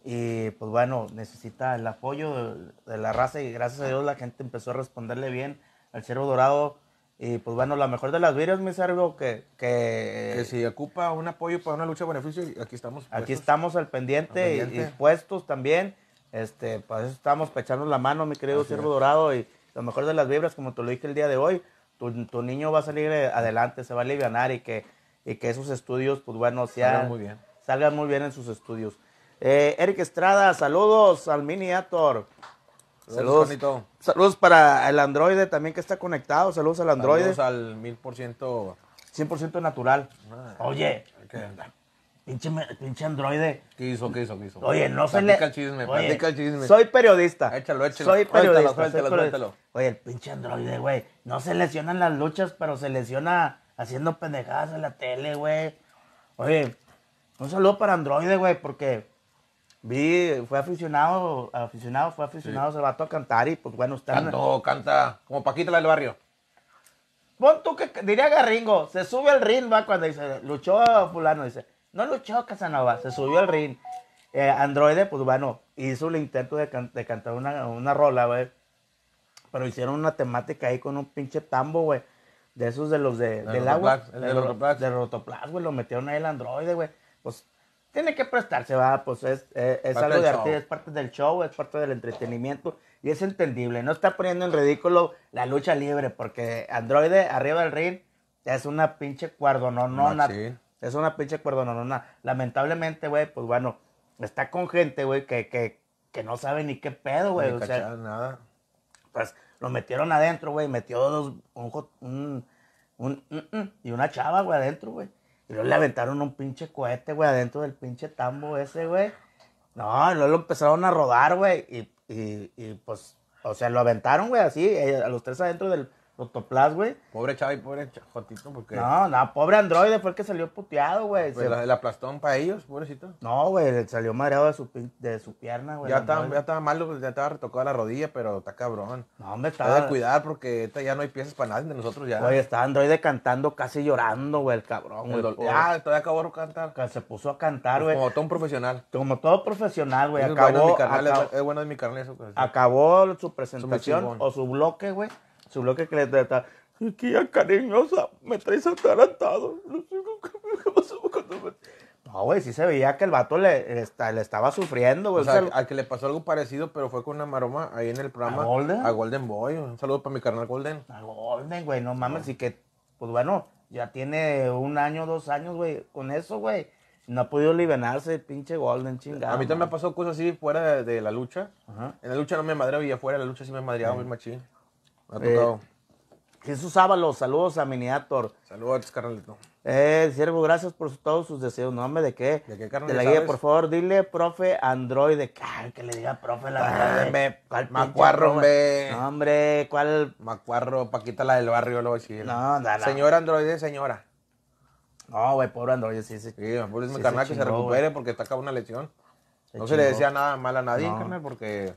Y, pues, bueno, necesita el apoyo de, de la raza. Y gracias a Dios la gente empezó a responderle bien al Ciervo Dorado y pues bueno, la mejor de las vibras, mi servo, que, que, si ocupa un apoyo para una lucha de beneficio, aquí estamos. aquí estamos al pendiente, y, dispuestos también. Este, pues estamos pechando la mano, mi querido Siervo Dorado, y lo mejor de las vibras, como te lo dije el día de hoy, tu, niño va a salir eh, adelante, se va a aliviar y que, que esos estudios, pues bueno, sean, salgan, muy bien. en sus estudios. Eh, Eric Estrada, saludos al Miniator. Saludos. Saludos, para el androide también que está conectado. Saludos al androide. Saludos al mil por ciento. 100% natural. Ah. Oye. Pinche, androide. ¿Qué hizo? ¿Qué hizo? ¿Qué hizo? Oye, no se le... el chisme, el chisme. Soy periodista. Échalo, échalo. Soy periodista. Cuéntalo, cuéntalo, Oye, el pinche androide, güey. No se lesionan las luchas, pero se lesiona haciendo pendejadas en la tele, güey. Oye, un saludo para androide, güey, porque Vi, fue aficionado, aficionado, fue aficionado, se va a cantar y pues bueno, está. Cantó, canta, como Paquita la del barrio. Pon tú que diría Garringo, se sube el ring, va cuando dice, luchó fulano, dice, no luchó Casanova, se subió el ring. Eh, androide, pues bueno, hizo el intento de, cantar una, rola, güey. Pero hicieron una temática ahí con un pinche tambo, güey. De esos de los de, del agua. De, de, de, Rotoplas, güey. Lo metieron ahí el androide, güey. Pues tiene que prestarse, va, pues es, eh, es algo de arte, es parte del show, es parte del entretenimiento y es entendible. No está poniendo en ridículo la lucha libre porque androide arriba del ring es una pinche cuerdononona. No, no Es una pinche cuerdononona. Lamentablemente, güey, pues bueno, está con gente, güey, que, no sabe ni qué pedo, güey. No o sea, nada. Pues lo metieron adentro, güey, metió dos, un, un, un, y una chava, güey, adentro, güey. Y luego le aventaron un pinche cohete, güey, adentro del pinche tambo ese, güey. No, y luego lo empezaron a rodar, güey. Y, y, pues, o sea, lo aventaron, güey, así, eh, a los tres adentro del, otoplas güey. Pobre chavo y pobre Jotito, porque. No, no, pobre Androide fue el que salió puteado, güey. Pues el aplastón para ellos, pobrecito. No, güey, salió mareado de su, de su pierna, güey. Ya estaba, ya estaba malo, pues, ya estaba retocada la rodilla, pero está cabrón. No, hombre, está. Hay que cuidar porque ya no hay piezas para nadie de nosotros ya. Oye, está Androide cantando casi llorando, güey, el cabrón, güey. Ah, todavía acabó de cantar. se puso a cantar, güey. Pues como todo un profesional. Como todo profesional, güey. Acabó. Bueno carnal, es bueno de mi carnal eso. acabó su presentación o su bloque, güey su bloque que le trata. Que cariñosa, me traes a No sé No, güey, sí se veía que el vato le, estaba sufriendo, güey. O sea, al, que le pasó algo parecido, pero fue con una maroma ahí en el programa. ¿A Golden? A Golden Boy. Un saludo para mi carnal Golden. A Golden, güey, no mames. Y que, pues bueno, ya tiene un año, dos años, güey, con eso, güey. No ha podido liberarse, pinche Golden, chingada. A mí también me pasó cosas así fuera de, la lucha. En la lucha no me madreo y afuera la lucha sí me madreaba muy machín. Eh, Jesús Ábalos, saludos a Miniator. Saludos, carnalito. Eh, siervo, gracias por todos sus deseos. No, hombre, ¿de qué? ¿De qué, carnal? De la guía, por favor, dile, profe Android. que le diga, profe, la verdad. macuarro, hombre. No, hombre, ¿cuál? Macuarro, Paquita, la del barrio, lo voy ¿eh? No, no, no. Señora Android, ¿eh? señora. No, güey, pobre Android, sí, sí. Sí, pobre mi carnal que se recupere porque está acá una lesión. no se le decía nada mal a nadie, no. porque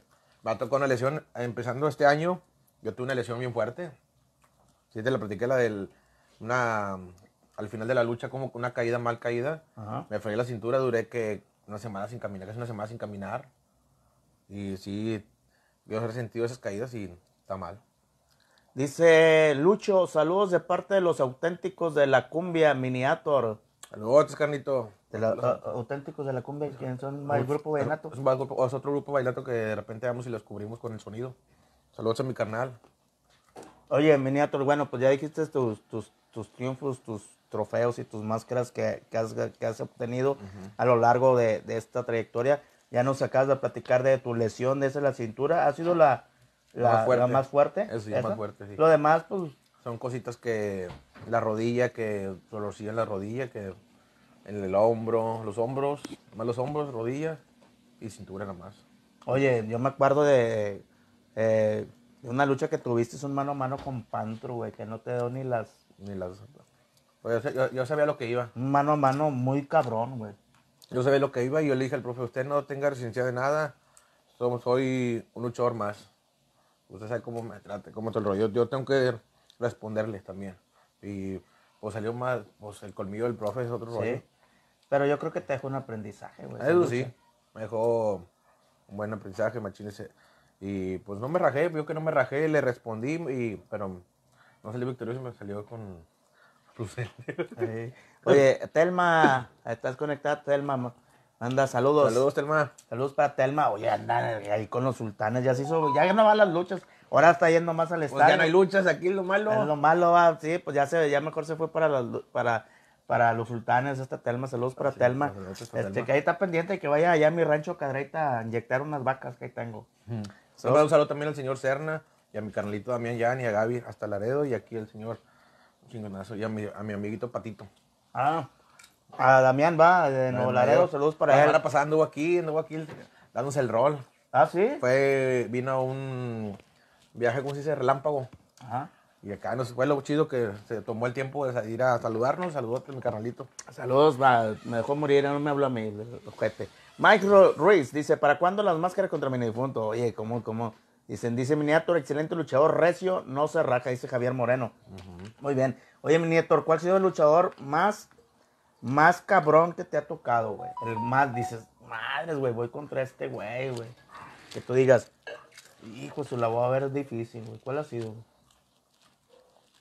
va a tocar una lesión empezando este año yo tuve una lesión bien fuerte. Sí, te la platiqué, la del. Una, al final de la lucha, como una caída mal caída. Me fregué la cintura, duré que una semana sin caminar, casi una semana sin caminar. Y sí, yo he sentido esas caídas y está mal. Dice Lucho, saludos de parte de los auténticos de la cumbia Miniator. Saludos, carnito. De los, auténticos de la cumbia, quienes son el grupo bailato. Es, otro grupo bailato que de repente vamos y los cubrimos con el sonido. Saludos a mi canal. Oye, miniator, bueno, pues ya dijiste tus, triunfos, tus trofeos y tus máscaras que, que, has, obtenido a lo largo de, esta trayectoria. Ya nos acabas de platicar de tu lesión de esa la cintura. ¿Ha sido la, la, más fuerte. La más fuerte, sí, fuerte sí. Lo demás, pues... Son cositas que la rodilla, que dolorcillo en la rodilla, que en el hombro, los hombros, más los hombros, rodillas y cintura nada más. Oye, yo me acuerdo de eh, una lucha que tuviste es un mano a mano con Pantro, güey, que no te dio ni las. Ni las. Pues, yo, sabía lo que iba. Un mano a mano muy cabrón, güey. Yo sabía lo que iba y yo le dije al profe, usted no tenga resistencia de nada. soy un luchador más. Usted sabe cómo me trate, cómo te el rollo. Yo, tengo que responderle también. Y pues salió más, pues el colmillo del profe es otro sí. Pero yo creo que te dejó un aprendizaje, güey. Eso sí, me dejó un buen aprendizaje, machín eh, y pues no me rajé, vio pues, que no me rajé, le respondí, y, pero no salí victorioso, me salió con [laughs] Oye, Telma, estás conectada, Telma. anda, saludos. Saludos, Telma. Saludos para Telma. Oye, anda ahí con los sultanes. Ya se hizo, ya no van las luchas. Ahora está yendo más al pues estadio. ya no hay luchas, aquí lo malo. Es lo malo, va. Sí, pues ya se ya mejor se fue para los, para, para los sultanes. Esta Telma, saludos para Telma. este, que ahí está pendiente y que vaya allá a mi rancho Cadreita a inyectar unas vacas que ahí tengo. Un saludo también al señor Cerna y a mi carnalito Damián Yan y a Gaby hasta Laredo y aquí el señor chingonazo y a mi, amiguito Patito. Ah, a Damián va de Nuevo Laredo, saludos para él. Ahora pasando aquí, anduvo aquí dándose el rol. Ah, sí. Fue, vino un viaje, ¿cómo se dice? Relámpago. Ajá. Y acá nos fue lo chido que se tomó el tiempo de salir a saludarnos. Saludos, mi carnalito. Saludos, me dejó morir, no me habló a mí, jefe. Mike Ruiz dice, ¿para cuándo las máscaras contra mi difunto? Oye, ¿cómo, cómo? Dicen, dice Miniator, excelente luchador, recio, no se raja, dice Javier Moreno. Muy bien. Oye, Miniator, ¿cuál ha sido el luchador más, más cabrón que te ha tocado, güey? El más, dices, madres, güey, voy contra este güey, güey. Que tú digas, hijo, su la a ver es difícil, güey. ¿Cuál ha sido, güey?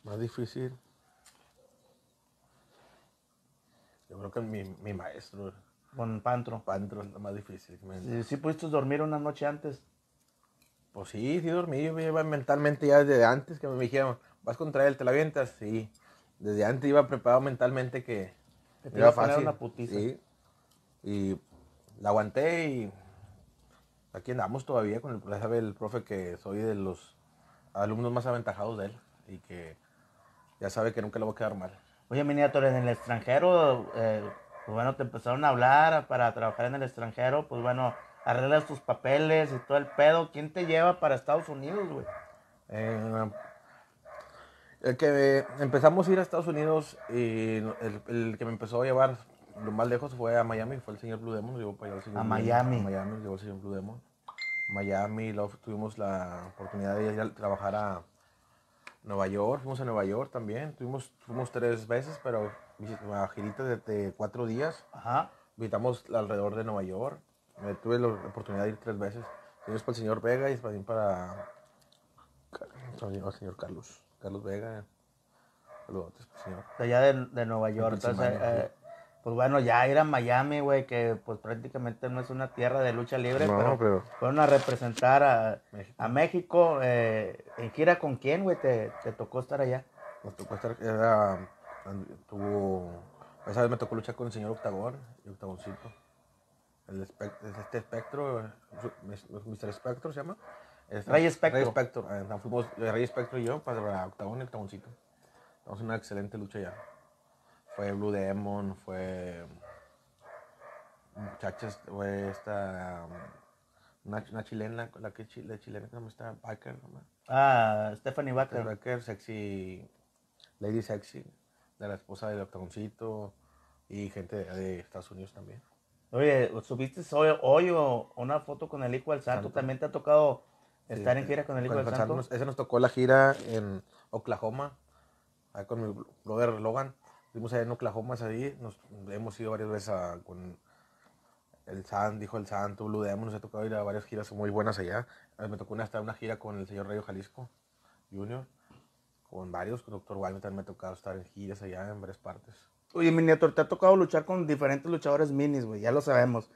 más difícil. Yo creo que mi, maestro. Con Pantro. Pantro es lo más difícil. ¿Si pudiste dormir una noche antes? Pues sí, sí dormí. Yo iba mentalmente ya desde antes que me dijeron, vas contra él, te la avientas. Sí. Desde antes iba preparado mentalmente que. te iba a fácil. una putiza. Sí. Y la aguanté y aquí andamos todavía con el, sabe el profe que soy de los alumnos más aventajados de él y que ya sabe que nunca le va a quedar mal. Oye, miniatura, en el extranjero, eh, pues bueno, te empezaron a hablar para trabajar en el extranjero, pues bueno, arreglas tus papeles y todo el pedo. ¿Quién te lleva para Estados Unidos, güey? Eh, el que empezamos a ir a Estados Unidos y el, que me empezó a llevar lo más lejos fue a Miami, fue el señor Blue Demon, llevó para allá el señor A Miami. Miami, el señor Blue Miami, luego tuvimos la oportunidad de ir a trabajar a, Nueva York, fuimos a Nueva York también, tuvimos, fuimos tres veces, pero una girita de, cuatro días. Ajá. Visitamos alrededor de Nueva York, Me tuve la oportunidad de ir tres veces. es para el señor Vega y es para el señor Carlos, Carlos Vega. Saludos, pues, señor. De allá de, Nueva York, entonces, eh, pues bueno, ya ir a Miami, güey, que pues prácticamente no es una tierra de lucha libre, no, pero, fueron a representar a México. A México eh, ¿En gira con quién, güey? Te, te, tocó estar allá? Nos tocó estar, era, tuvo, esa vez me tocó luchar con el señor Octagón y Octagoncito. El este espectro, Mr. Espectro se llama. Rey Espectro. Rey Espectro, fuimos Rey Espectro y yo para Octagón y Octagoncito. Estamos en una excelente lucha allá fue Blue Demon, fue muchachas, fue esta um, una, chilena, la que chile chilena me está Baker, Ah, Stephanie Baker. Baker, sexy, lady sexy, de la esposa del Octagoncito y gente de, Estados Unidos también. Oye, subiste hoy, hoy una foto con el hijo del Santo? ¿También te ha tocado estar en gira con el hijo del Santo? ese nos tocó la gira en Oklahoma, ahí con mi brother Logan. Fuimos allá en Oklahoma nos, hemos ido varias veces con el San, dijo el Santo, Blue Demon, nos ha tocado ir a varias giras muy buenas allá. Ah, me tocó una, hasta una gira con el señor Rayo Jalisco Junior, con varios, con Doctor me ha tocado estar en giras allá en varias partes. Oye, Miniator, te ha tocado luchar con diferentes luchadores minis, güey, ya lo sabemos.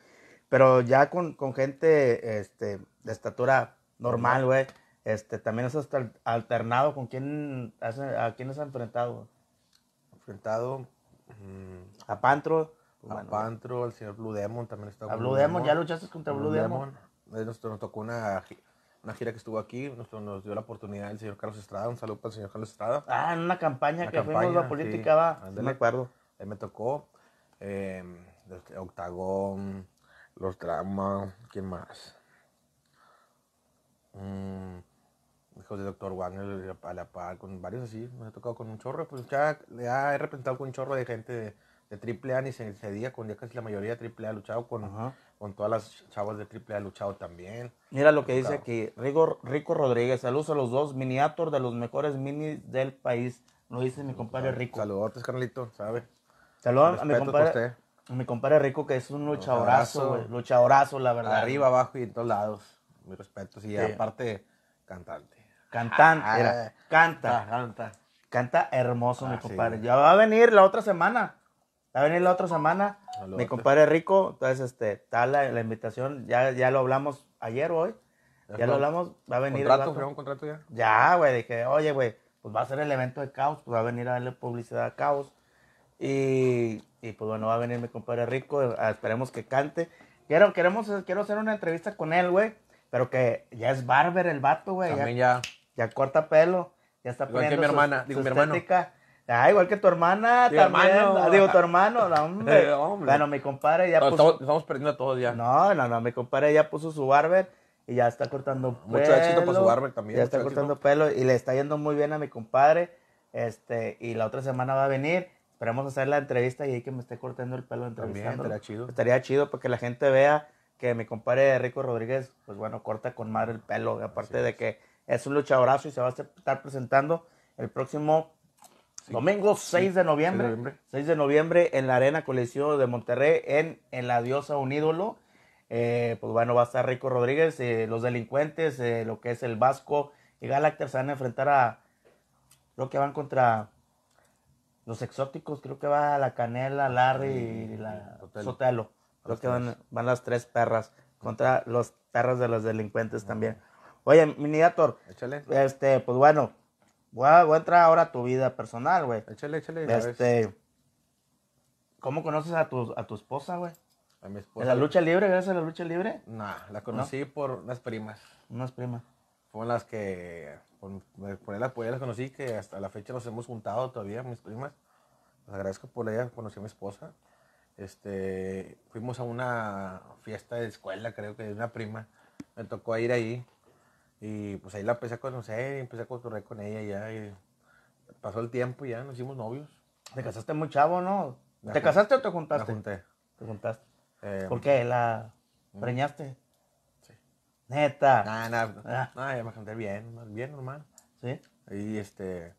Pero ya con, gente este, de estatura normal, güey, este, también has alternado con quién, a quién has enfrentado, enfrentado mm, a Pantro. Pues a Pantro, al señor Blue Demon también está. A Blue Demon, ya luchaste contra Blue, Demon. Eh, nos, tocó una, una gira que estuvo aquí, nos, nos, dio la oportunidad el señor Carlos Estrada, un saludo para el señor Carlos Estrada. Ah, en una campaña que fuimos la política, va. me acuerdo. Él me tocó. Em, este, Octagón, los dramas, ¿quién más? Mm, hijos de Doctor Wagner a la con varios así, me ha tocado con un chorro, pues ya, he representado con un chorro de gente de, triple A ni se, cedía con ya casi la mayoría de triple A luchado, con, con todas las chavas de triple A luchado también. Mira lo que dice aquí, Rico, Rico Rodríguez, saludos a los dos, miniator de los mejores minis del país, lo dice mi compadre Rico. Saludos, carnalito, ¿sabe? Saludos a mi compadre. Mi compadre Rico, que es un luchadorazo, Luchadorazo, la verdad. Arriba, abajo y en todos lados. Mi respeto, y aparte, cantante. Ah, ah, Cantan, ah, Canta. canta. Canta hermoso, mi compadre. Ya va a venir la otra semana. Va a venir la otra semana. Mi compadre Rico. Entonces, este, tal la, invitación. Ya, ya lo hablamos ayer hoy. Ya, lo hablamos. Va a venir. un contrato ya? Ya, güey. Dije, oye, güey, pues va a ser el evento de Caos. Pues va a venir a darle publicidad a Caos. Y, pues bueno, va a venir mi compadre Rico. Esperemos que cante. Quiero, queremos, quiero hacer una entrevista con él, güey. Pero que ya es barber el vato, güey. También ya ya corta pelo, ya está igual que mi hermana, digo, mi hermano. Ah, igual que tu hermana también. Ah, digo, tu hermano, [laughs] hombre. Bueno, mi compadre ya puso... Estamos, perdiendo a todos ya. No, no, no, mi compadre ya puso su barber y ya está cortando pelo. Mucho éxito para su barber también. Ya está cortando pelo y le está yendo muy bien a mi compadre. Este, y la otra semana va a venir. esperamos hacer la entrevista y ahí que me esté cortando el pelo También estaría chido. Estaría chido para que la gente vea que mi compadre Rico Rodríguez, pues bueno, corta con madre el pelo. Aparte de que es un luchadorazo y se va a estar presentando el próximo domingo 6 de, noviembre, de noviembre. en la Arena Colegio de Monterrey en, en La Diosa Un Ídolo. Eh, pues bueno, va a estar Rico Rodríguez, eh, los delincuentes, eh, lo que es el Vasco y Galácter se van a enfrentar a lo que van contra los exóticos, creo que va la Canela, Larry y la Sotelo. Creo que van, van las tres perras contra los perros de los delincuentes también. Oye, Miniator. Échale. Este, pues bueno, voy a, entrar ahora a tu vida personal, güey. Échale, échale. Este, ¿cómo conoces a tu, a tu esposa, güey? A mi esposa. ¿En la lucha libre? ¿Gracias a la lucha libre? No, la conocí por unas primas. Unas primas. Fueron las que, por, el apoyo, las conocí, que hasta la fecha nos hemos juntado todavía, mis primas. Les agradezco por ella, conocí a mi esposa. Este, fuimos a una fiesta de escuela, creo que de una prima. Me tocó ir ahí y pues ahí la empecé a conocer y empecé a cotorrear con ella ya. pasó el tiempo y ya nos hicimos novios. Te casaste muy chavo, ¿no? ¿Te casaste o te juntaste? Me junté. Te juntaste. Eh, ¿Por qué? ¿La mm. preñaste? Sí. Neta. Nada, nada. Ah. ya me junté bien, bien normal. Sí. Y este.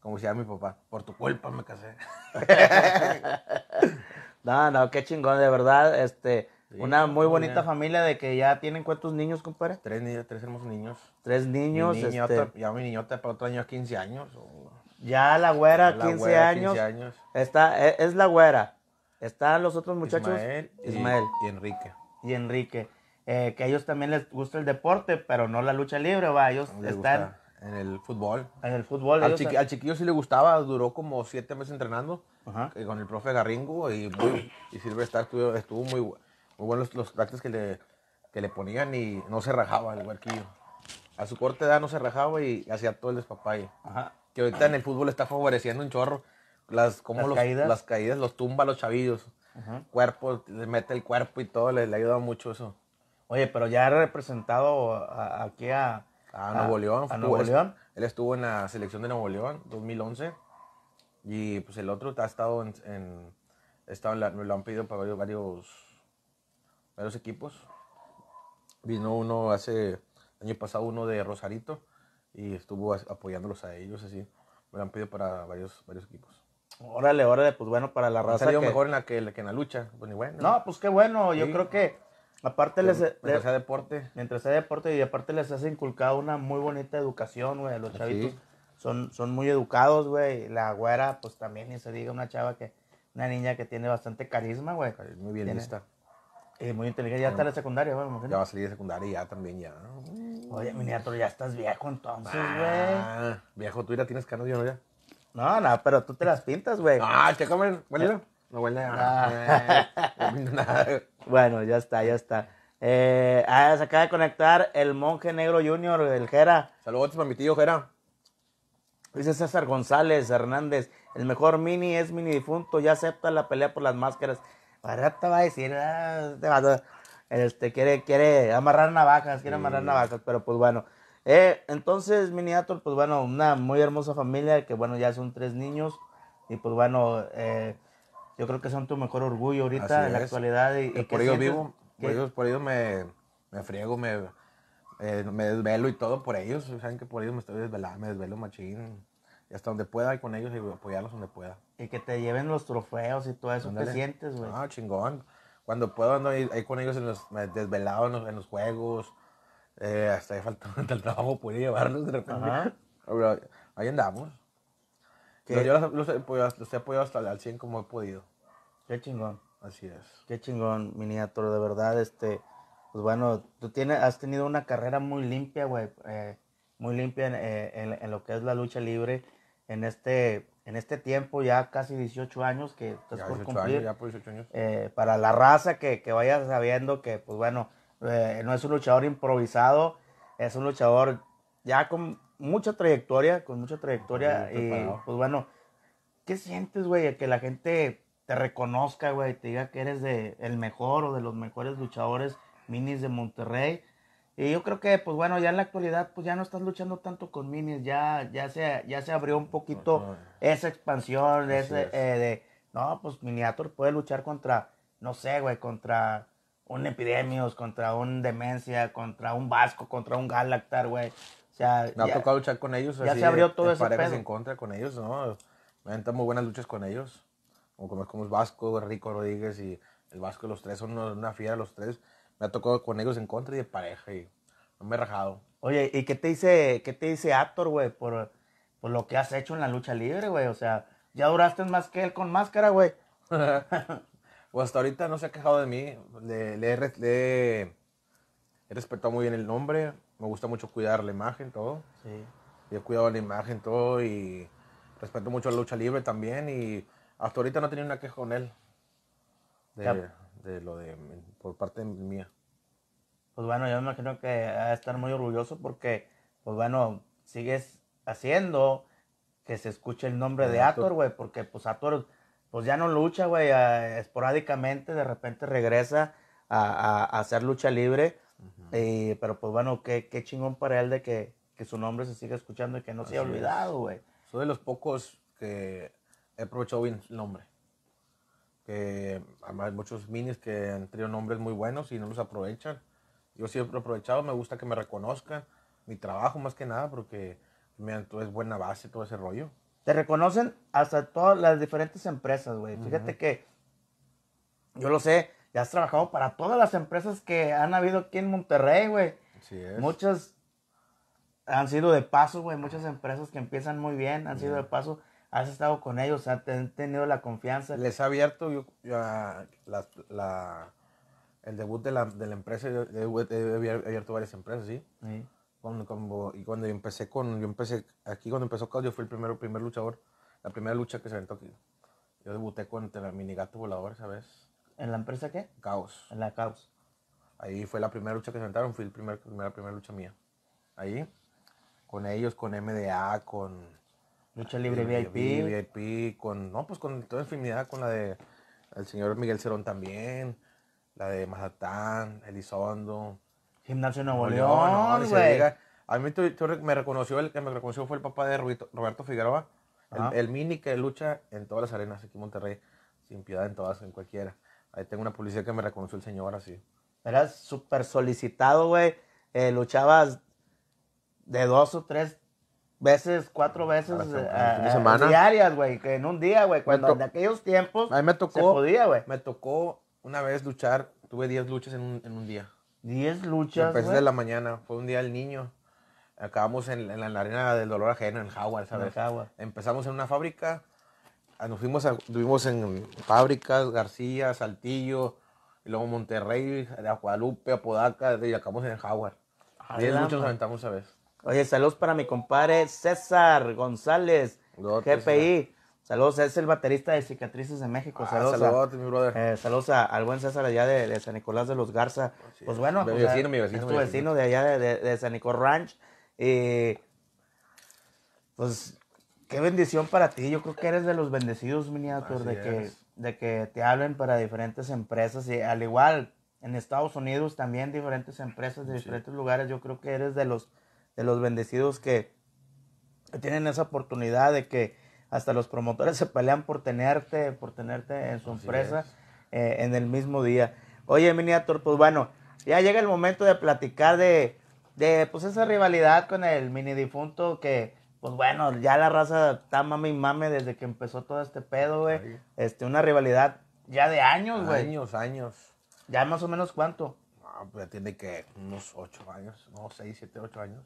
Como decía mi papá, por tu culpa me casé. [laughs] no, no, qué chingón, de verdad. Este, una muy bonita familia de que ya tienen cuántos niños, compadre. Tres niños, tres hermosos niños. Tres niños. Mi niñota, este Ya mi niñota para otro año 15 años. Ya la güera, 15, años, Está, e, es, la güera. Están los otros muchachos. Ismael. Ismael. Y, Enrique. Y Enrique. Eh, que a ellos también les gusta el deporte, pero no la lucha libre, va. Ellos están. En el fútbol. En el fútbol. Al, chiquillo sí le gustaba, duró como siete meses entrenando eh, con el profe Garringo y, [clears throat] sirve y estuvo, estuvo muy bueno igual los tractes que le, que le ponían y no se rajaba el huerquillo. A su corta edad no se rajaba y hacía todo el despapalle. Que ahorita en el fútbol está favoreciendo un chorro. Las, como los, caídas? las caídas los tumba a los chavillos. Ajá. Cuerpo, le mete el cuerpo y todo, le, ha ayudado mucho eso. Oye, pero ya ha representado aquí a, a Nuevo León. A Nuevo pues, León. Él estuvo en la selección de Nuevo León 2011. Y pues el otro ha estado en. en, estado lo han pedido para varios varios equipos. Vino uno hace, año pasado uno de Rosarito y estuvo apoyándolos a ellos, así. Me han pedido para varios, varios equipos. Órale, órale, pues bueno, para la raza. Ha salido mejor en la que, en la lucha. Pues bueno. No, pues qué bueno, yo creo que aparte les. Mientras deporte. Mientras sea deporte y aparte les has inculcado una muy bonita educación, güey, los chavitos. Son, son muy educados, güey. La güera, pues también, ni se diga una chava que. Una niña que tiene bastante carisma, güey. Muy bien muy inteligente, ya está en la secundaria, bueno, Ya va a salir de secundaria ya también, ya. Oye, miniatura, ya estás viejo entonces, ah, güey. viejo, tú ya tienes canas, yo no ya. No, no, pero tú te las pintas, güey. Ah, te comen, huele. No huele ah. nada. bueno, ya está, ya está. Eh, ah, se acaba de conectar el monje negro junior, el Jera. Saludos para mi tío Jera. Dice César González Hernández, el mejor mini es mini difunto, ya acepta la pelea por las máscaras. Para te va a decir, ah, te este va a, este, quiere, quiere amarrar navajas, quiere amarrar navajas, pero pues bueno. Eh, entonces, Miniator, pues bueno, una muy hermosa familia, que bueno, ya son tres niños, y pues bueno, eh, yo creo que son tu mejor orgullo ahorita en la actualidad. Y, por ellos vivo, por ellos, por me, me friego, me, eh, me desvelo y todo por ellos, saben que por ellos me estoy desvelando, me desvelo machín, y hasta donde pueda ir con ellos y apoyarlos donde pueda. Y que te lleven los trofeos y todo eso. sientes, güey? Ah, chingón. Cuando puedo ando ahí, con ellos en los, desvelados en los, juegos. Eh, hasta ahí falta [laughs] el trabajo, pude llevarlos de repente. ahí andamos. Pero yo los, he apoyado, hasta al 100 como he podido. Qué chingón. Así es. Qué chingón, miniatura, de verdad, este... Pues bueno, tú tienes, has tenido una carrera muy limpia, güey. Eh, muy limpia eh, en, lo que es la lucha libre. En este en este tiempo, ya casi 18 años que para la raza que, que, vaya sabiendo que, pues bueno, eh, no es un luchador improvisado, es un luchador ya con mucha trayectoria, con mucha trayectoria. y pues bueno, ¿qué sientes, güey? Que la gente te reconozca, güey, te diga que eres de el mejor o de los mejores luchadores minis de Monterrey y yo creo que, pues bueno, ya en la actualidad, pues ya no estás luchando tanto con minis, ya, ya, se, ya se abrió un poquito esa expansión, de eh, no, pues Miniator puede luchar contra, no sé, güey, contra un Epidemios, contra un Demencia, contra un Vasco, contra un Galactar, güey. O sea, Me ha tocado luchar con ellos. Ya se abrió todo ese pedo. en contra con ellos, ¿no? Me han muy buenas luchas con ellos. Como, como es Vasco, Rico Rodríguez y el Vasco, los tres son una, una fiera, los tres me ha tocado con ellos en contra y de pareja y no me he rajado. Oye, ¿y qué te dice, qué te dice Actor, güey, por, por lo que has hecho en la lucha libre, güey? O sea, ya duraste más que él con máscara, güey. o [laughs] pues hasta ahorita no se ha quejado de mí. Le, le, he respetado muy bien el nombre. Me gusta mucho cuidar la imagen, todo. Sí. Y he cuidado la imagen, todo. Y respeto mucho la lucha libre también. Y hasta ahorita no he tenido una queja con él. De, de lo de por parte mía. Pues bueno, yo me imagino que a estar muy orgulloso porque, pues bueno, sigues haciendo que se escuche el nombre de Ator, güey, porque pues Ator, pues ya no lucha, güey, esporádicamente, de repente regresa a, hacer lucha libre, pero pues bueno, qué, chingón para él de que, su nombre se siga escuchando y que no se haya olvidado, güey. Soy de los pocos que he aprovechado bien el nombre. Eh, además muchos minis que han tenido nombres muy buenos y no los aprovechan. Yo siempre he aprovechado, me gusta que me reconozcan mi trabajo más que nada porque es buena base, todo ese rollo. Te reconocen hasta todas las diferentes empresas, güey. Fíjate que yo lo sé, ya has trabajado para todas las empresas que han habido aquí en Monterrey, güey. Muchas han sido de paso, güey. Muchas empresas que empiezan muy bien han sido de paso has estado con ellos, has tenido la confianza. Les ha abierto yo, ah, el debut de la, empresa, he abierto varias empresas, ¿sí? Cuando, y cuando yo empecé con, yo empecé, aquí cuando empezó yo fui el primero, primer luchador, la primera lucha que se aventó aquí. Yo debuté contra mini gato volador, ¿sabes? ¿En la empresa qué? Caos. En la Caos. Ahí fue la primera lucha que se aventaron, fui el primer, primera, primera lucha mía. Ahí, con ellos, con MDA, con Lucha Libre VIP. VIP con, no, pues con toda infinidad, con la de el señor Miguel Cerón también, la de Mazatán, Elizondo. Gimnasio Nuevo León, güey. a mí me reconoció, el que me reconoció fue el papá de Roberto Figueroa, el, mini que lucha en todas las arenas aquí en Monterrey, sin piedad en todas, en cualquiera. Ahí tengo una policía que me reconoció el señor así. Eras súper solicitado, güey. Eh, luchabas de dos o tres veces, cuatro veces eh, eh, diarias, güey, que en un día, güey, cuando en aquellos tiempos a mí me tocó, se Me tocó una vez luchar, tuve 10 luchas en un, en un día. 10 luchas, Empecé de la mañana, fue un día del niño. Acabamos en, la, arena del dolor ajeno, en Howard, ¿sabes? En Empezamos en una fábrica, ah, nos fuimos, a, en fábricas, García, Saltillo, y luego Monterrey, Guadalupe, Apodaca, y acabamos en el Howard. 10 luchas aventamos ¿sabes? Oye, saludos para mi compadre César González, GPI. Saludos, es el baterista de Cicatrices de México. Ah, saludos, mi brother. Eh, saludos al buen César allá de, San Nicolás de los Garza. pues bueno, pues, es tu vecino, de allá de, San Nicolás Ranch. pues qué bendición para ti. Yo creo que eres de los bendecidos, miniatur, de que, de que te hablen para diferentes empresas. Y al igual, en Estados Unidos también diferentes empresas de diferentes lugares. Yo creo que eres de los de los bendecidos que tienen esa oportunidad de que hasta los promotores [laughs] se pelean por tenerte, por tenerte en su empresa eh, en el mismo día. Oye, Miniator, pues bueno, ya llega el momento de platicar de, de pues esa rivalidad con el mini difunto que, pues bueno, ya la raza está mame y mame desde que empezó todo este pedo, güey. Este, una rivalidad ya de años, güey. Años, años. Ya más o menos cuánto. Ah, pues, tiene que unos ocho años, no, seis, siete, ocho años.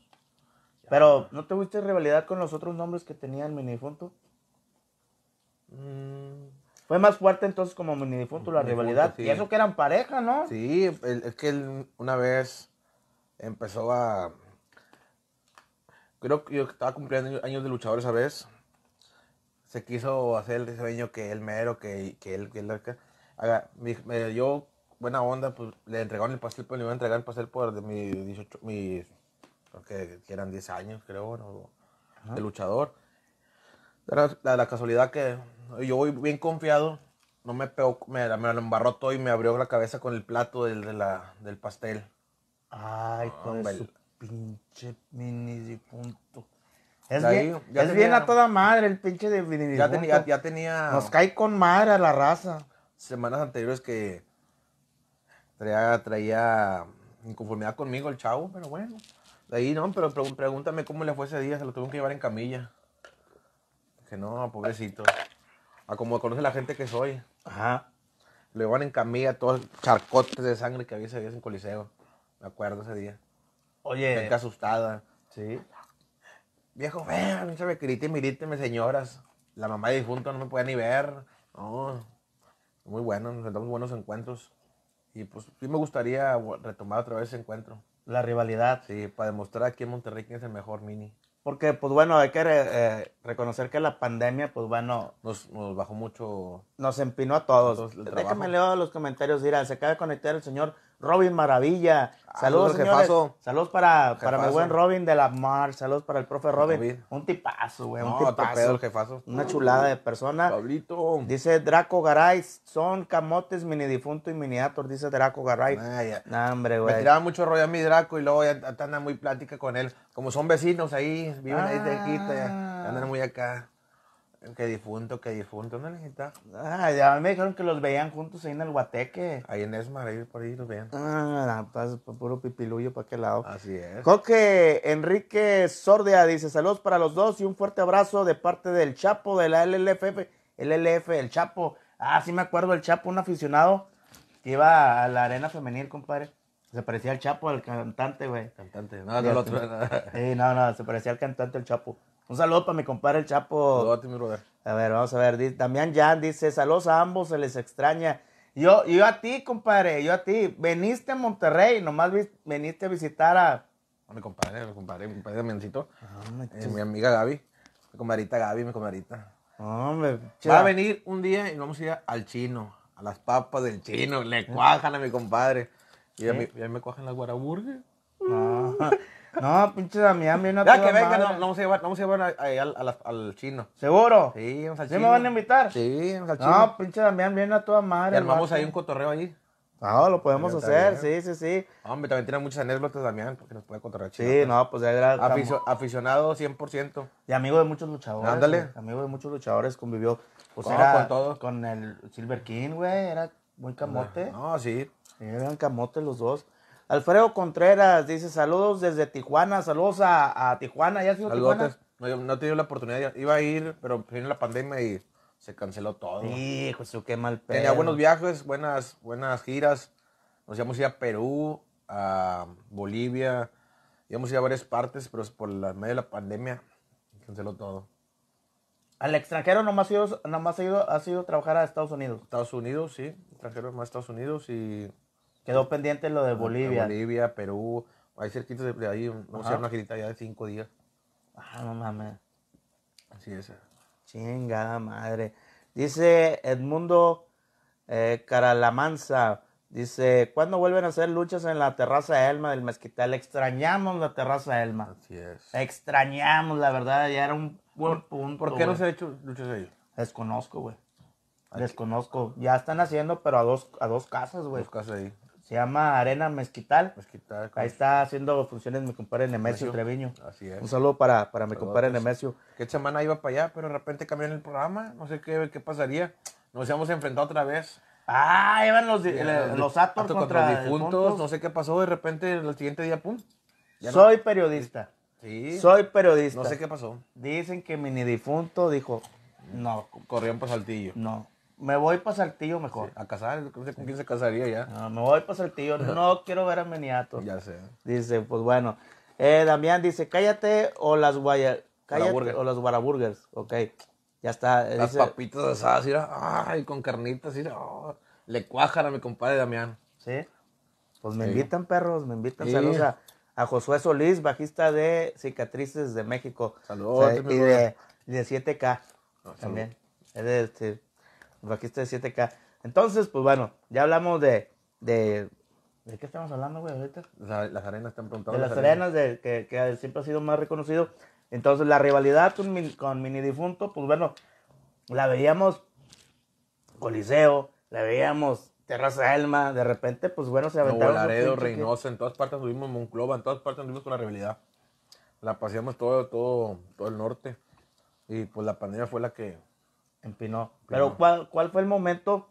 Pero, ¿no te tuviste rivalidad con los otros nombres que tenía el mini mm. Fue más fuerte entonces como mini la rivalidad. Y eso que eran pareja, ¿no? Sí, es que él una vez empezó a. Creo que yo estaba cumpliendo años de luchador esa vez. Se quiso hacer el diseño que él mero, que, que él. Que él me, buena onda, pues le entregaron el pastel, pero pues, le iba a entregar el pastel por de mi 18. Mi, que, eran 10 años, creo, de luchador. la, casualidad que yo voy bien confiado, no me pegó, me, me, lo embarró todo y me abrió la cabeza con el plato del, de la, del pastel. Ay, con ah, pues, su pinche mini punto. Es bien, es bien a toda madre el pinche de mini ya, ya tenía. Nos cae con madre a la raza. Semanas anteriores que traía, traía inconformidad conmigo el chavo, pero bueno ahí no, pero pregúntame cómo le fue ese día, se lo tuvieron que llevar en camilla. Que no, pobrecito. A como conoce la gente que soy. Ajá. Le llevan en camilla todos los charcotes de sangre que había ese día en Coliseo. Me acuerdo ese día. Oye. Gente asustada. Sí. Viejo, vean, no se me y miríteme, señoras. La mamá de difunto no me puede ni ver. No. Muy bueno, nos damos buenos encuentros. Y pues sí me gustaría retomar otra vez ese encuentro. La rivalidad. Sí, para demostrar aquí en Monterrey quién es el mejor mini. Porque, pues bueno, hay que eh, reconocer que la pandemia, pues bueno. Nos, nos bajó mucho. Nos empinó a todos. Déjame leer los comentarios. Dirá, se acaba de conectar el señor Robin Maravilla. Ah, Saludos, señores. Saludos para, mi buen Robin de la Mar. Saludos para el profe Robin. Un tipazo, güey. un tipazo. Una chulada de persona. Pablito. Dice Draco Garay. Son camotes, mini difunto y miniator. Dice Draco Garay. Ah, nah, hombre, güey. Me tiraba mucho rollo a mi Draco y luego ya anda muy plática con él. Como son vecinos ahí, viven ahí de aquí, ah. Andan muy acá. Qué difunto, qué difunto, no necesita. Ah, ya me dijeron que los veían juntos ahí en el Guateque. Ahí en Esmar, ahí por ahí los veían. Ah, pues, puro pipilullo para aquel lado. Así es. Coque Enrique Sordia dice: Saludos para los dos y un fuerte abrazo de parte del Chapo de la LLFF. LLF, el Chapo. Ah, sí me acuerdo, el Chapo, un aficionado que iba a la arena femenil, compadre. Se parecía al Chapo, al cantante, güey. Cantante, no, no, otro. Sí, no, no, se parecía al cantante, el Chapo. Un saludo para mi compadre el Chapo. A, ti, mi a ver, vamos a ver. Damián Jan dice, saludos a ambos, se les extraña. Yo, yo a ti, compadre, yo a ti. Veniste a Monterrey, nomás veniste a visitar a... A mi compadre, a mi compadre, mi compadre Damiancito. Ah, eh, mi amiga Gaby, mi comadrita Gaby, mi comadrita. Va a venir un día y vamos a ir al chino, a las papas del chino, le cuajan a mi compadre. Y, a, mí, me cuajan las guaraburgues. Ah, no, pinche Damián, viene a Ya que venga, no, no vamos a llevar, vamos a llevar al, chino. ¿Seguro? ¿Sí, vamos al chino. me van a invitar? Sí, vamos al chino. No, pinche Damián, viene a toda madre. y armamos ahí un cotorreo ahí. No, lo podemos hacer, sí, sí, sí. Hombre, también tiene muchas anécdotas, Damián, porque nos puede cotorrear chino. Sí, no, pues ya era... aficionado 100%. Y amigo de muchos luchadores. Ándale. Amigo de muchos luchadores, convivió. Pues con todos, Con el Silver King, güey. Era muy camote. No, sí. Eran camote los dos. Alfredo Contreras dice saludos desde Tijuana, saludos a, Tijuana, ¿ya Tijuana? No, no la oportunidad, iba a ir, pero vino la pandemia y se canceló todo. Hijo, qué mal pedo. Tenía buenos viajes, buenas, buenas giras. Nos íbamos a ir a Perú, a Bolivia, íbamos a ir a varias partes, pero por la medio de la pandemia canceló todo. Al extranjero nomás, ido, nomás ha ido, ha sido trabajar a Estados Unidos. Estados Unidos, sí. Extranjero más Estados Unidos y Quedó pendiente lo de Bolivia. Bolivia, Perú, hay cerquitos de ahí, vamos a hacer una girita ya de cinco días. Ah, no mames. Así es. Chingada madre. Dice Edmundo eh, Caralamanza. Dice, ¿cuándo vuelven a hacer luchas en la terraza Elma del Mezquital? Extrañamos la terraza Elma. Así es. Extrañamos, la verdad, ya era un buen punto. ¿Por qué no se han hecho luchas ahí? Desconozco, güey. Desconozco. Ya están haciendo, pero a dos, a dos casas, güey. Dos casas ahí. Se llama Arena Mezquital. Mezquital Ahí está haciendo funciones mi compadre Nemesio, Treviño. Así es. Un saludo para, para mi compadre pues, Nemesio. Que semana iba para allá, pero de repente cambió en el programa. No sé qué, qué pasaría. Nos hemos enfrentado otra vez. Ah, iban los, eh, los contra, los difuntos. No sé qué pasó. De repente, el siguiente día, pum. Soy periodista. Sí. Soy periodista. No sé qué pasó. Dicen que mini difunto dijo, no. Corrieron para Saltillo. No me voy para Saltillo mejor. a casar, no sé con quién se casaría ya. No, me voy para Saltillo, [laughs] no quiero ver a Meniato. Ya sé. Dice, pues bueno. Eh, Damián dice, cállate o las guayas o las guaraburgers. Ok, ya está. Eh, las papitas asadas, mira, ay, con carnitas, y oh, le cuajan a mi compadre Damián. Sí. Pues me invitan, perros, me invitan. Saludos a, Josué Solís, bajista de Cicatrices de México. Saludos. y, de, 7K. Ah, también. Es de, este, pues, está de 7K. Entonces, pues bueno, ya hablamos de. ¿De, qué estamos hablando, güey, ahorita? las arenas están preguntando. De las, arenas, que, siempre ha sido más reconocido. Entonces, la rivalidad con, Mini Difunto, pues bueno, la veíamos Coliseo, la veíamos Terraza alma de repente, pues bueno, se aventaron. No, Laredo, Reynosa, en todas partes tuvimos Monclova, en todas partes tuvimos con la rivalidad. La paseamos todo, todo, todo el norte. Y pues la pandemia fue la que pero ¿cuál, ¿cuál fue el momento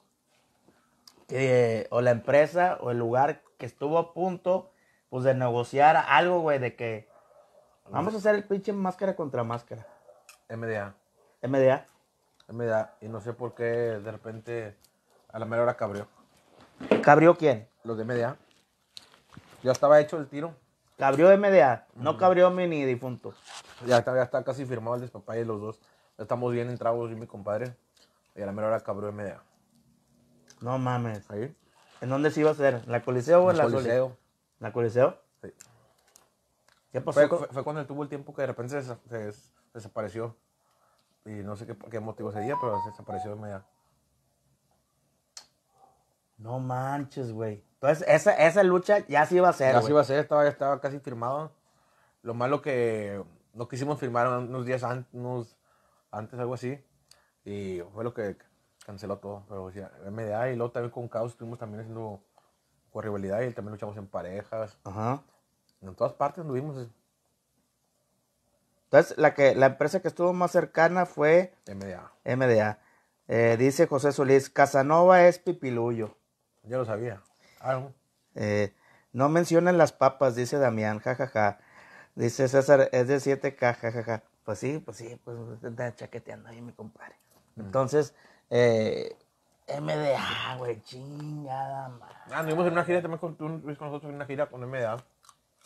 que, o la empresa o el lugar que estuvo a punto pues de negociar algo, güey, de que vamos a hacer el pinche máscara contra máscara? MDA. MDA. MDA. Y no sé por qué de repente a la mera hora cabrió. ¿Cabrió quién? Los de MDA. Ya estaba hecho el tiro. Cabrió MDA, no cabrió mini difunto. Ya está, ya está casi firmado el despapá de los dos. Estamos bien en y mi compadre. Y a la mera hora cabrón de media. No mames. ¿Ahí? ¿En dónde se iba a hacer? ¿En la Coliseo o en la Coliseo? ¿En la Coliseo? Sí. ¿Qué pasó? Fue, fue, cuando tuvo el tiempo que de repente se, desapareció. Y no sé qué, qué motivo sería, pero se desapareció de media. No manches, güey. Entonces, esa, lucha ya se iba a hacer. Ya se iba a hacer, estaba, estaba casi firmado. Lo malo que no quisimos firmar unos días antes, antes, algo así. Y fue lo que canceló todo. Pero MDA y luego también con Caos estuvimos también haciendo con rivalidad y también luchamos en parejas. Ajá. En todas partes anduvimos. Entonces, la, que, la empresa que estuvo más cercana fue MDA. MDA. Eh, dice José Solís, Casanova es pipiluyo. ya lo sabía. Ah, eh, no mencionen las papas, dice Damián, jajaja. Dice César, es de 7K, jajaja. Pues sí, pues sí, pues está chaqueteando ahí mi compadre. Entonces, eh, MDA, güey, chingada madre. Anduvimos ah, nos en una gira también con, tú Luis, con nosotros en una gira con MDA.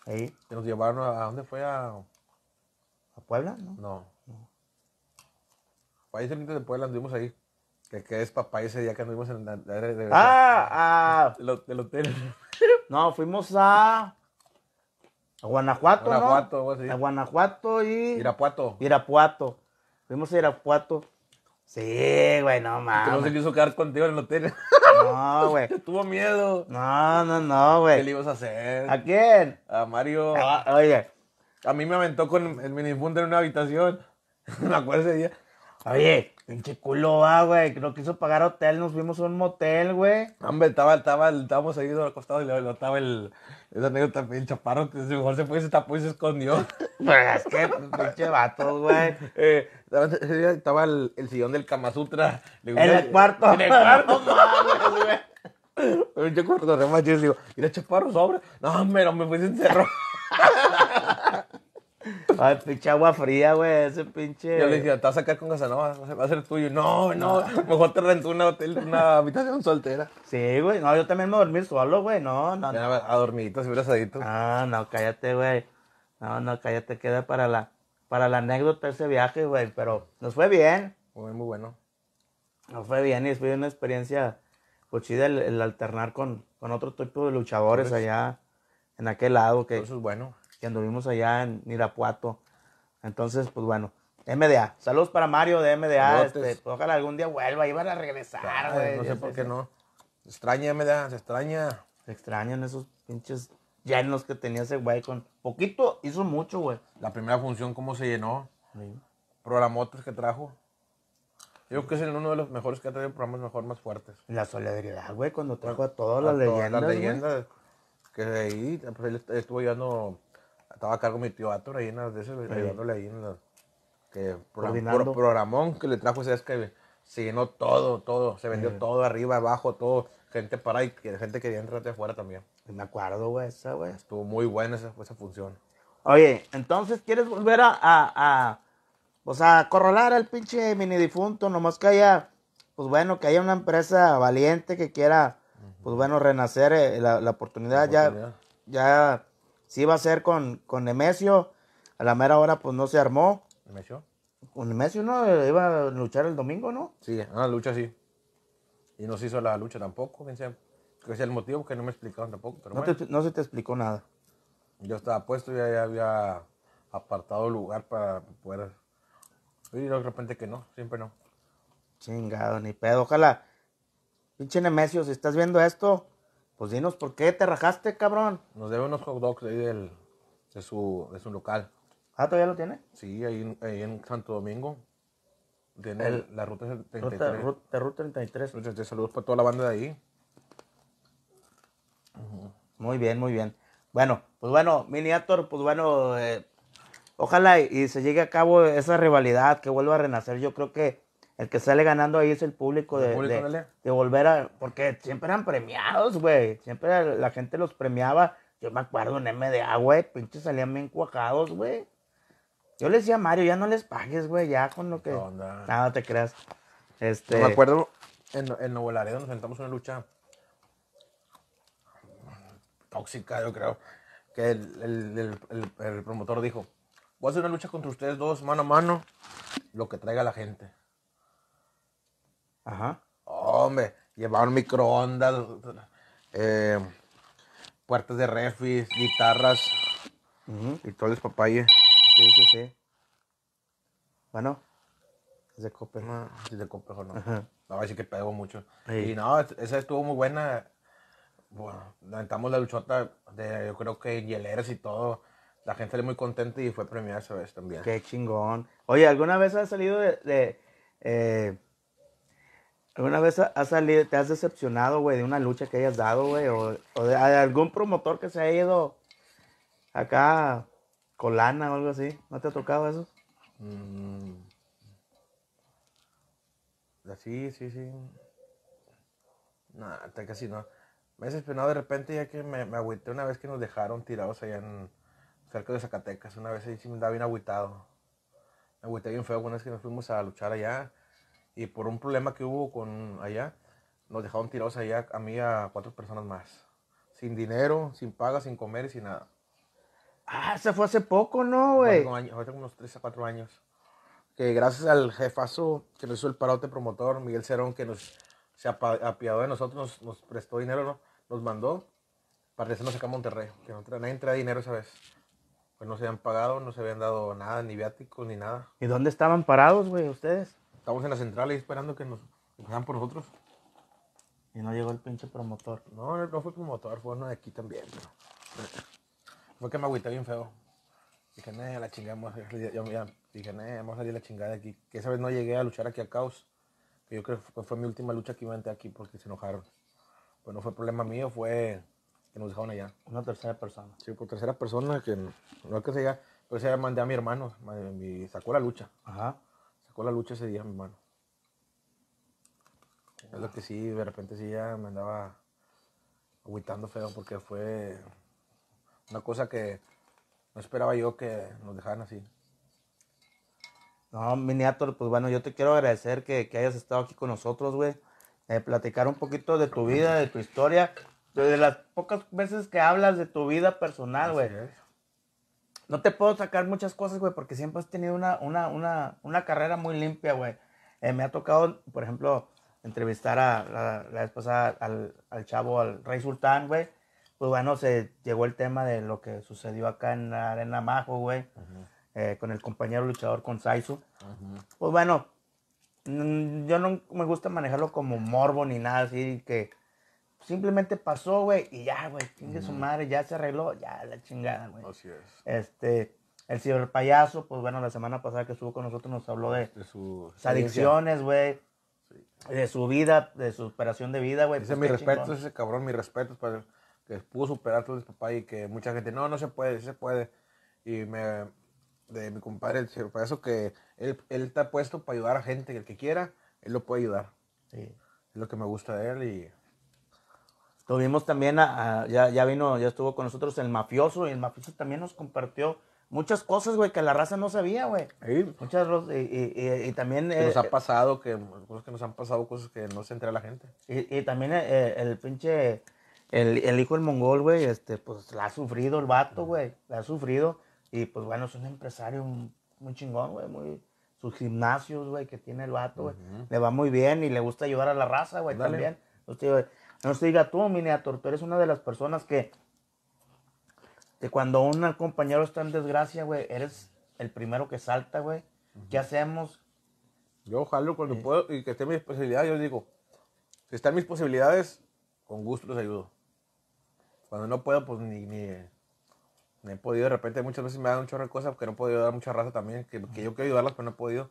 Ahí. Que nos llevaron a, dónde fue? A, ¿A Puebla? No. No. no. ahí de Puebla, anduvimos ahí. Que, que es papá ese día que anduvimos en la, red ah, ah, Del el hotel. No, fuimos a. A Guanajuato, Guanajuato ¿no? Guanajuato, A Guanajuato y... Irapuato. Irapuato. Fuimos a Irapuato. Sí, güey, no mames. no se quiso quedar contigo en el hotel. No, güey. [laughs] Tuvo miedo. No, no, no, güey. ¿Qué le ibas a hacer? ¿A quién? A Mario. Ah, oye. A mí me aventó con el minifundo en una habitación. [laughs] me acuerdo ese día. Oye, pinche culo va, güey. No quiso pagar hotel, nos fuimos a un motel, güey. Hombre, estaba, estaba, estábamos ahí acostados y le estaba el. Esa anécdota, el chaparro, que mejor se fue, se tapó y se escondió. [laughs] Pues, es que, pinche vato, güey. Eh, estaba el, sillón del Kama Sutra. en el cuarto. En el cuarto, [laughs] mames, güey. Yo Y digo, mira chaparro sobre. No, hombre, me fui se encerró. [laughs] [laughs] Ay, pinche agua fría, güey, ese pinche. Yo le dije, te vas a sacar con Casanova, va a ser tuyo. No, no, mejor te rentó una, una habitación soltera. Sí, güey, no, yo también me dormí solo, güey, no, no. A dormidito, si Ah, no, cállate, güey. No, no, cállate, queda para la, para la anécdota ese viaje, güey, pero nos fue bien. Fue muy bueno. Nos fue bien y fue una experiencia pues chida el, el alternar con, con, otro tipo de luchadores allá en aquel lado. Que, Eso es bueno que anduvimos allá en Irapuato. Entonces, pues bueno, MDA. Saludos para Mario de MDA. Este, pues, ojalá algún día vuelva, iban a regresar, güey. no sé por qué no. Se extraña MDA, se extraña. Se extrañan esos pinches llenos que tenía ese güey con poquito, hizo mucho, güey. La primera función, ¿cómo se llenó? Programotes que trajo. Yo creo que es uno de los mejores que ha traído programas mejor, más fuertes. La solidaridad, güey, cuando trajo a todas las todas leyendas. Las leyendas. Que ahí, pues, él estuvo llevando estaba a cargo mi tío Ator ahí en las de esas, ayudándole ahí en las. Que programón que le trajo ese que se llenó todo, todo. Se vendió todo, arriba, abajo, todo. Gente para y gente que entrar de afuera también. Me acuerdo, güey, esa, güey. Estuvo muy buena esa, función. Oye, entonces, ¿quieres volver a, a, a corrolar al pinche mini difunto, nomás que haya, pues bueno, que haya una empresa valiente que quiera, pues bueno, renacer eh, la, oportunidad, la, ya, ya sí iba a ser con, con Nemesio. A la mera hora, pues no se armó. ¿Nemesio? Con Nemesio, ¿no? Iba a luchar el domingo, ¿no? Sí, la ah, lucha sí. Y no se hizo la lucha tampoco, pensé. Que es el motivo que no me explicaron tampoco. no, se te explicó nada. Yo estaba puesto, y ya había apartado lugar para poder. Y de repente que no, siempre no. Chingado, ni pedo. Ojalá. Pinche Nemesio, si estás viendo esto, pues dinos por qué te rajaste, cabrón. Nos debe unos hot dogs ahí de, su, local. ¿Ah, todavía lo tiene? Sí, ahí, en- Santo Domingo. Tiene El- la ruta 33. el 33. saludos para toda la banda de ahí. Muy bien, muy bien. Bueno, pues bueno, Miniator, pues bueno, eh, ojalá y se llegue a cabo esa rivalidad, que vuelva a renacer. Yo creo que el que sale ganando ahí es el público, de, volver a. Porque siempre eran premiados, güey. Siempre la gente los premiaba. Yo me acuerdo en MDA, güey. Pinches salían bien cuajados, güey. Yo le decía a Mario, ya no les pagues, güey. Ya con lo que. Nada, te creas. Este... me acuerdo en, en Nuevo Laredo nos sentamos en una lucha tóxica, yo creo. Que el, el promotor dijo: Voy a hacer una lucha contra ustedes dos, mano a mano. Lo que traiga la gente. Ajá. Hombre, llevaban microondas, eh, puertas de refis, guitarras y todos el papaye. Sí, sí, sí. Bueno, es de Cope. No, es de Cope, no. Ajá. No, así que pego mucho. Y no, esa estuvo muy buena. Bueno, levantamos la luchota de, yo creo que hieleras y todo. La gente salió muy contenta y fue premiada esa vez también. Qué chingón. Oye, ¿alguna vez has salido de, de eh, ¿Alguna vez has salido, te has decepcionado, de una lucha que hayas dado, O, de, algún promotor que se ha ido acá colana o algo así. ¿No te ha tocado eso? Mm. Sí, sí, sí. hasta casi no. Me he decepcionado de repente ya que me, agüité una vez que nos dejaron tirados allá en cerca de Zacatecas. Una vez ahí sí me andaba bien agüitado. Me agüité bien feo una vez que nos fuimos a luchar allá y por un problema que hubo con allá, nos dejaron tirados allá a mí a cuatro personas más. Sin dinero, sin paga, sin comer y sin nada. Ah, se fue hace poco, ¿no, güey? Hace unos tres a cuatro años. Que gracias al jefazo que nos hizo el parote promotor, Miguel Cerón, que nos se apiadó de nosotros, nos, prestó dinero, nos mandó para nos acá a Monterrey. Que no entra nadie dinero esa vez. Pues no se habían pagado, no se habían dado nada, ni viáticos, ni nada. ¿Y dónde estaban parados, güey, ustedes? Estamos en la central esperando que nos pasan por nosotros. Y no llegó el pinche promotor. No, no fue promotor, fue uno de aquí también. Fue que me agüité bien feo. Dije, nee, la chingamos. Yo ya, dije, vamos a salir la chingada de aquí. Que esa vez no llegué a luchar aquí a Caos. Que yo creo que fue mi última lucha que inventé aquí porque se enojaron. Pues no fue problema mío, fue que nos dejaron allá. Una tercera persona. Sí, por tercera persona que no es que sea pero se mandé a mi hermano, me, sacó la lucha. Ajá la lucha ese día, mi hermano. Es lo que sí, de repente sí ya me andaba agüitando feo porque fue una cosa que no esperaba yo que nos dejaran así. No, Miniator, pues bueno, yo te quiero agradecer que, hayas estado aquí con nosotros, güey. Eh, platicar un poquito de tu vida, de tu historia, de las pocas veces que hablas de tu vida personal, güey no te puedo sacar muchas cosas, güey, porque siempre has tenido una, una, carrera muy limpia, güey. Eh, me ha tocado, por ejemplo, entrevistar a la, vez pasada al, chavo, al Rey Sultán, güey. Pues bueno, se llegó el tema de lo que sucedió acá en la Arena Majo, güey. Eh, con el compañero luchador con Saizu. Pues bueno, yo no me gusta manejarlo como morbo ni nada así, que simplemente pasó, güey, y ya, güey, chingue su madre, ya se arregló, ya la chingada, güey. Así es. Este, el payaso, pues bueno, la semana pasada que estuvo con nosotros nos habló de, sus adicciones, güey. De su vida, de su superación de vida, güey. Dice, mi respeto, ese cabrón, mi respeto para que pudo superar todo su papá y que mucha gente, no, no se puede, sí se puede. Y me, de mi compadre, el payaso, que él, él está puesto para ayudar a gente, el que quiera, él lo puede ayudar. Sí. Es lo que me gusta de él y Tuvimos también, a, ya, vino, ya estuvo con nosotros el mafioso y el mafioso también nos compartió muchas cosas, güey, que la raza no sabía, güey. Muchas cosas. y, también... nos eh, ha pasado, que, cosas que nos han pasado, cosas que no se entera la gente. Y, también eh, el pinche, el, hijo del mongol, güey, este, pues la ha sufrido el vato, güey, la ha sufrido. Y pues bueno, es un empresario muy chingón, güey, muy... Sus gimnasios, güey, que tiene el vato, güey. Le va muy bien y le gusta ayudar a la raza, güey, también. No se diga tú, Miniator, tú eres una de las personas que, que cuando un compañero está en desgracia, güey, eres el primero que salta, güey. ¿Qué hacemos? Yo jalo cuando puedo y que esté mis posibilidades, yo digo, si están mis posibilidades, con gusto les ayudo. Cuando no puedo, pues ni, ni, he podido. De repente muchas veces me dan un chorro de cosas porque no he podido dar mucha raza también, que, yo quiero ayudarlas, pero no he podido.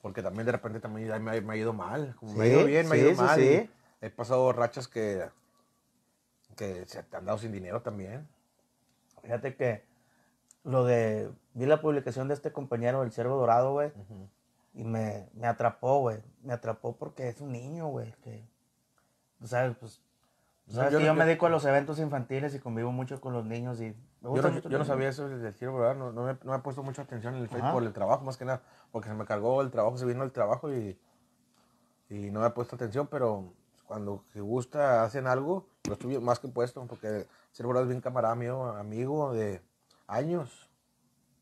Porque también de repente también me, ha ido mal. me ha ido bien, me ha ido sí, mal. He pasado rachas que, que se te han dado sin dinero también. Fíjate que lo de. Vi la publicación de este compañero, el Cervo Dorado, güey. Y me, atrapó, güey. Me atrapó porque es un niño, güey. Que, pues, sabes, pues. yo, me dedico a los eventos infantiles y convivo mucho con los niños y yo, no, sabía eso del Cervo Dorado, no, me, he puesto mucha atención en el Facebook por el trabajo, más que nada, porque se me cargó el trabajo, se vino el trabajo y, y no me he puesto atención, pero cuando que gusta hacen algo, lo estoy más que puesto, porque Silvio es bien camarada mío, amigo de años.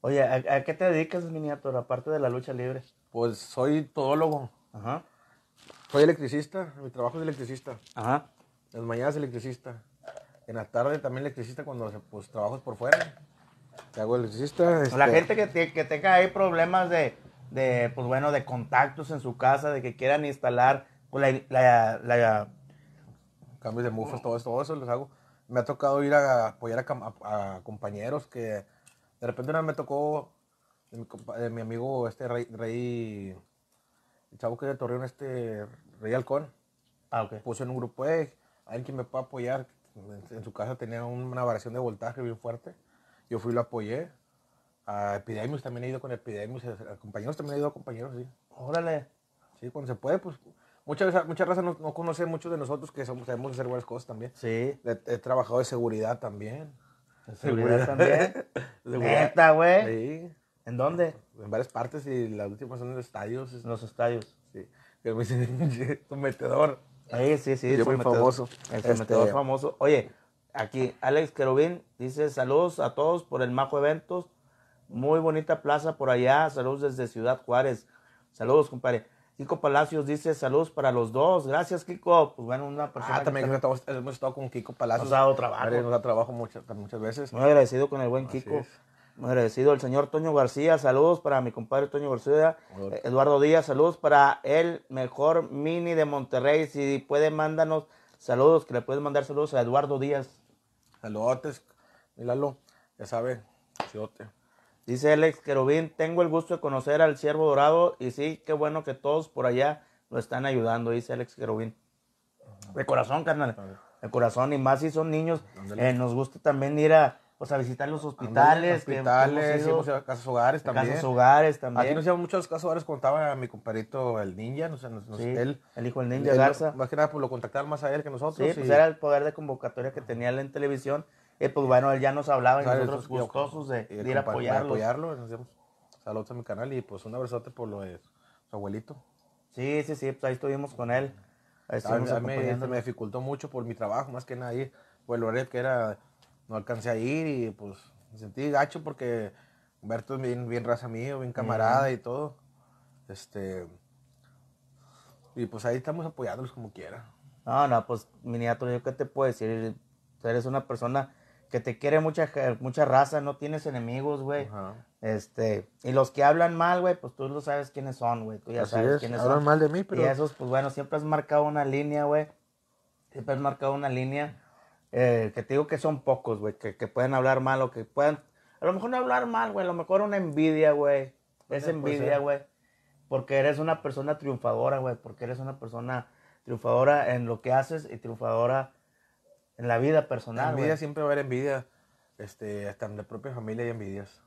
Oye, ¿a, qué te dedicas, miniatura, aparte de la lucha libre? Pues soy todólogo. Ajá. Soy electricista, mi trabajo es electricista. Ajá. En las mañanas electricista. En la tarde también electricista cuando pues, trabajo por fuera. Te hago electricista. La este gente que, que tenga ahí problemas de, de, pues bueno, de contactos en su casa, de que quieran instalar pues la, la, cambios de mufas, todo eso, todo eso los hago. Me ha tocado ir a apoyar a, compañeros que de repente una vez me tocó de mi, amigo este rey, el chavo que es de Torreón, este Rey Halcón. Ah, Puso en un grupo, de alguien que me pueda apoyar. En, su casa tenía una variación de voltaje bien fuerte. Yo fui y lo apoyé. A Epidemius también he ido con Epidemius A compañeros también he ido a compañeros, sí. Órale. Sí, cuando se puede, pues Muchas gracias, no, no conoce muchos de nosotros que somos, sabemos hacer varias cosas también. Sí. He, trabajado de seguridad también. ¿De seguridad, también? [laughs] ¿Neta, güey? Sí. ¿En dónde? En varias partes y las últimas son en los estadios. En los estadios. Sí. me dicen, [laughs] metedor. Sí, sí, Yo muy famoso. El metedor este, famoso. Oye, aquí Alex Querubín dice saludos a todos por el Majo Eventos. Muy bonita plaza por allá. Saludos desde Ciudad Juárez. Saludos, compadre. Kiko Palacios dice saludos para los dos. Gracias, Kiko. Pues bueno, una persona. Ah, también hemos estado con Kiko Palacios. Nos ha dado trabajo. muchas, veces. Muy agradecido con el buen Kiko. Muy agradecido el señor Toño García. Saludos para mi compadre Toño García. Eh, Eduardo Díaz, saludos para el mejor mini de Monterrey. Si puede, mándanos saludos, que le puedes mandar saludos a Eduardo Díaz. Saludos, Míralo, Ya sabe, chiote. Dice Alex ex tengo el gusto de conocer al siervo dorado y sí, qué bueno que todos por allá lo están ayudando, dice Alex ex De corazón, carnal. De corazón, y más si son niños, eh, nos gusta también ir a, pues, visitar los hospitales. hospitales, pues, casas hogares también. Casas hogares también. Aquí nos muchos casas hogares, contaba mi compadrito el ninja, El hijo del ninja Garza. Más que nada, pues lo contactaron más a él que nosotros. Sí, pues era el poder de convocatoria que tenía él en televisión eh, pues bueno, él ya nos hablaba y nosotros gustosos de, ir a apoyarlo. apoyarlo, saludos a mi canal y pues un abrazote por lo de su abuelito. Sí, sí, sí, pues ahí estuvimos con él. Estuvimos a, me dificultó mucho por mi trabajo, más que nada ahí. Pues haré que era, no alcancé a ir y pues me sentí gacho porque Humberto es bien, bien raza mío, bien camarada y todo. Este. Y pues ahí estamos apoyándolos como quiera. No, no, pues miniatura, yo qué te puedo decir. Eres una persona que te quiere mucha, mucha raza, no tienes enemigos, güey. Este, y los que hablan mal, güey, pues tú lo sabes quiénes son, güey. Tú ya sabes quiénes hablan son. mal de mí, pero... Y esos, pues bueno, siempre has marcado una línea, güey. Siempre has marcado una línea. Eh, que te digo que son pocos, güey, que, que, pueden hablar mal o que puedan... A lo mejor no hablar mal, güey, a lo mejor una envidia, güey. Eh, es envidia, güey. Porque eres una persona triunfadora, güey. Porque eres una persona triunfadora en lo que haces y triunfadora en la vida personal. La envidia siempre va a haber envidia. Este, hasta en la propia familia hay envidias.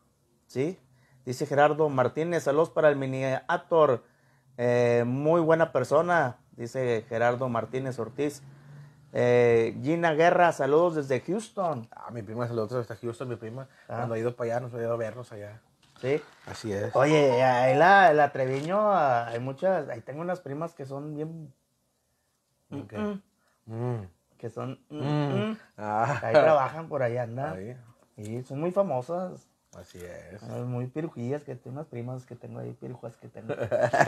Sí. Dice Gerardo Martínez, saludos para el mini actor. Eh, muy buena persona, dice Gerardo Martínez Ortiz. Eh, Gina Guerra, saludos desde Houston. Ah, mi prima saludos desde Houston, mi prima. Ah. Cuando ha ido para allá, nos ha ido a vernos allá. Sí. Así es. Oye, el la, ah, hay muchas, ahí tengo unas primas que son bien... Okay que son... Mm, mm. Mm. Ah. Ahí trabajan, por ahí andan. Y son muy famosas. Así es. Eh, muy pirujillas, que tengo unas primas que tengo ahí, pirujas que tengo.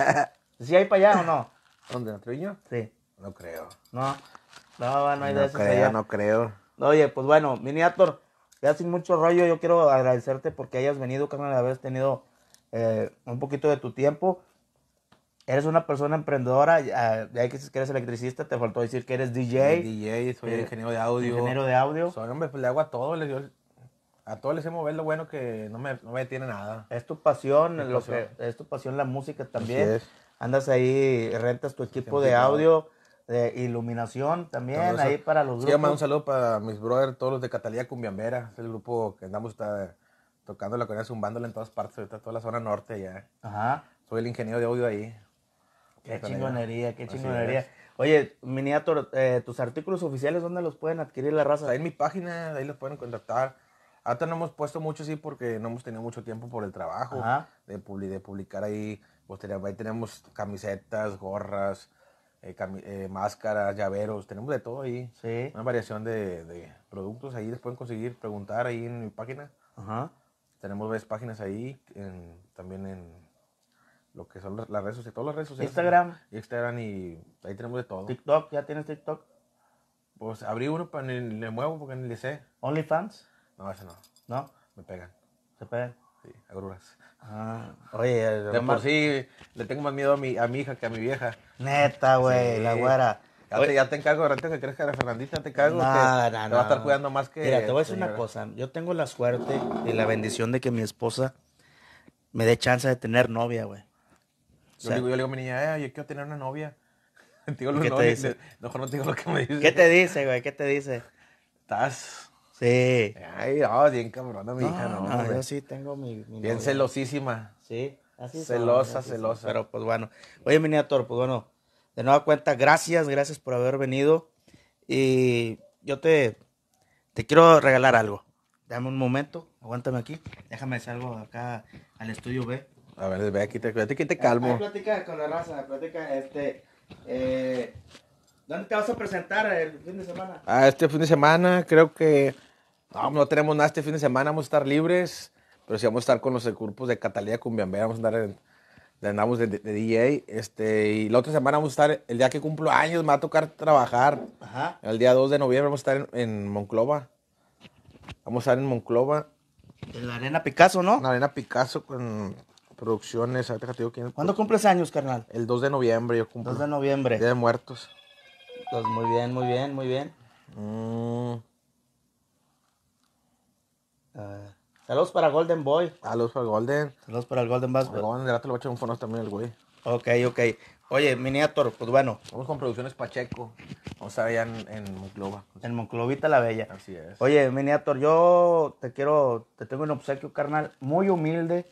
[laughs] ¿Sí hay para allá o no? donde, en Sí. No creo. No, no, hay no de creo, No creo, Oye, pues bueno, Miniator, ya sin mucho rollo, yo quiero agradecerte porque hayas venido, carnal, haber tenido eh, un poquito de tu tiempo eres una persona emprendedora, ya que eres electricista, te faltó decir que eres DJ. DJ, soy eh, ingeniero de audio. Ingeniero de audio. Soy hombre, pues, le hago a todo, le dio, a todos les hemos ver lo bueno que no me, no me detiene nada. Es tu pasión, es lo Que, tu pasión la música también. Andas ahí, rentas tu equipo de audio, de iluminación también, ahí para los grupos. Sí, un saludo para mis brothers, todos los de Catalía Cumbiambera, es el grupo que andamos está, tocando la coreana, zumbándola en todas partes, ahorita toda la zona norte ya. Soy el ingeniero de audio ahí. Qué chingonería, qué chingonería. Oye, Miniator, eh, tus artículos oficiales, ¿dónde los pueden adquirir la raza? Ahí en mi página, ahí los pueden contactar. Ahorita no hemos puesto mucho, sí, porque no hemos tenido mucho tiempo por el trabajo de de, de publicar ahí. ahí tenemos camisetas, gorras, eh, eh, máscaras, llaveros, tenemos de todo ahí. Sí. Una variación de, productos ahí les pueden conseguir, preguntar ahí en mi página. Ajá. Tenemos varias páginas ahí, también en lo que son las redes sociales, todas las redes sociales. Instagram. Instagram y ahí tenemos de todo. TikTok, ¿ya tienes TikTok? Pues abrí uno, para ni le muevo porque ni le sé. ¿OnlyFans? No, ese no. ¿No? Me pegan. ¿Se pegan? Sí, agruras. Ah, oye, eh, de por pues sí le tengo más miedo a mi, a mi hija que a mi vieja. Neta, güey, la güera. Ya te, ya te, encargo, de que crees que la Fernandita te encargo. Nada, no, no, te va a estar cuidando más que. Mira, te voy a decir una cosa. Yo tengo la suerte y la bendición de que mi esposa me dé chance de tener novia, güey yo, le digo, a mi niña, eh, yo quiero tener una novia. [laughs] ¿Qué te dice? Mejor no te digo lo que me dice. ¿Qué te dice, güey? ¿Qué te dice? Estás. Sí. Ay, no, bien cabrona mi hija, no. yo sí tengo mi. mi bien celosísima. Sí, así Celosa, celosa. Pero pues bueno. Oye, mi niña Tor, pues bueno, de nueva cuenta, gracias, gracias por haber venido. Y yo te, te quiero regalar algo. Dame un momento, aguántame aquí. Déjame salgo acá al estudio B. A ver, ve aquí, te, aquí te calmo. platica con la raza, platica, este, eh, ¿dónde te vas a presentar el fin de semana? Ah, este fin de semana creo que, no, no tenemos nada este fin de semana, vamos a estar libres, pero sí vamos a estar con los grupos de Catalía Cumbiambera, vamos a andar en, andamos de, de, DJ, este, y la otra semana vamos a estar, el día que cumplo años, me va a tocar trabajar, Ajá. el día 2 de noviembre vamos a estar en, en Monclova, vamos a estar en Monclova. En la arena Picasso, ¿no? En la arena Picasso con Producciones, te digo ¿Cuándo pues, cumples años, carnal? El 2 de noviembre yo cumplo. 2 de noviembre. Día de muertos. Pues muy bien, muy bien, muy bien. Mm. Ah, saludos para Golden Boy. Saludos para Golden. Saludos para el Golden Bass. Golden, de le voy a echar un fono también el güey. Ok, ok. Oye, Miniator, pues bueno. Vamos con Producciones Pacheco. Vamos a allá en, en, Monclova. Pues. En Monclovita la Bella. Así es. Oye, Miniator, yo te quiero, te tengo un obsequio, carnal, muy humilde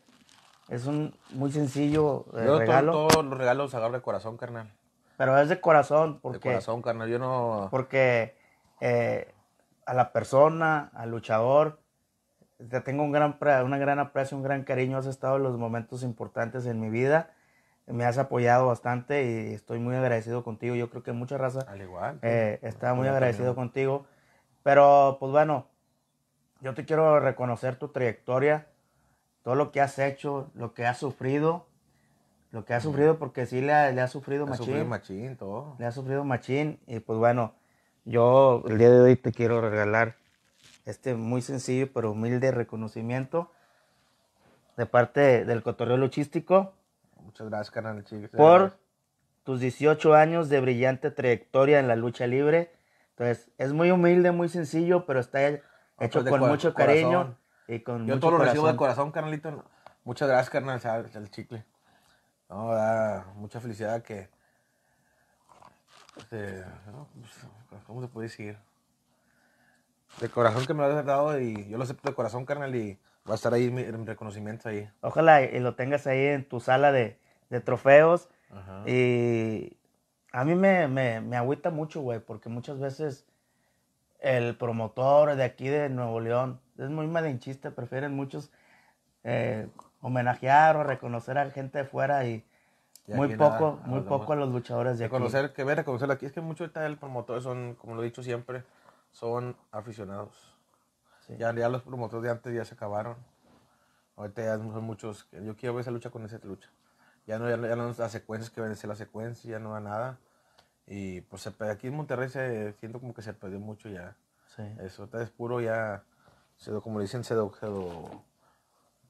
es un muy sencillo eh, regalo. Todo, los regalos agarro de corazón, carnal. Pero es de corazón, porque. De corazón, carnal. Yo no. Porque eh, a la persona, al luchador, te tengo un gran, una gran aprecio, un gran cariño. Has estado en los momentos importantes en mi vida. Me has apoyado bastante y estoy muy agradecido contigo. Yo creo que mucha raza. Al igual. Eh, está muy agradecido contigo. Pero, pues bueno, yo te quiero reconocer tu trayectoria todo lo que has hecho, lo que has sufrido, lo que has sufrido, porque sí le ha, sufrido machín. Le ha sufrido machín, todo. Le ha sufrido machín. Y pues bueno, yo el día de hoy te quiero regalar este muy sencillo pero humilde reconocimiento de parte del cotorreo luchístico. Muchas gracias, canal Chico. Por tus 18 años de brillante trayectoria en la lucha libre. Entonces, es muy humilde, muy sencillo, pero está hecho pues, con mucho cariño yo todo lo recibo de corazón, carnalito. Muchas gracias, carnal, al, el chicle. No, mucha felicidad que... Este, pues, ¿Cómo se puede decir? De corazón que me lo has dado y yo lo acepto de corazón, carnal, y va a estar ahí mi, reconocimiento ahí. Ojalá y lo tengas ahí en tu sala de, trofeos. Y a mí me, me agüita mucho, güey, porque muchas veces el promotor de aquí de Nuevo León es muy malinchista, prefieren muchos eh, homenajear o reconocer a gente de fuera y, muy poco, a, muy poco a los luchadores de reconocer, Que ver, reconocer aquí. Es que muchos los promotores son, como lo he dicho siempre, son aficionados. Ya, ya los promotores de antes ya se acabaron. Ahorita ya son muchos. Yo quiero ver esa lucha con esa lucha. Ya no, ya, no, las secuencias que ven la secuencia, ya no da nada. Y pues aquí en Monterrey se, siento como que se perdió mucho ya. Eso es puro ya sedo como le dicen, objeto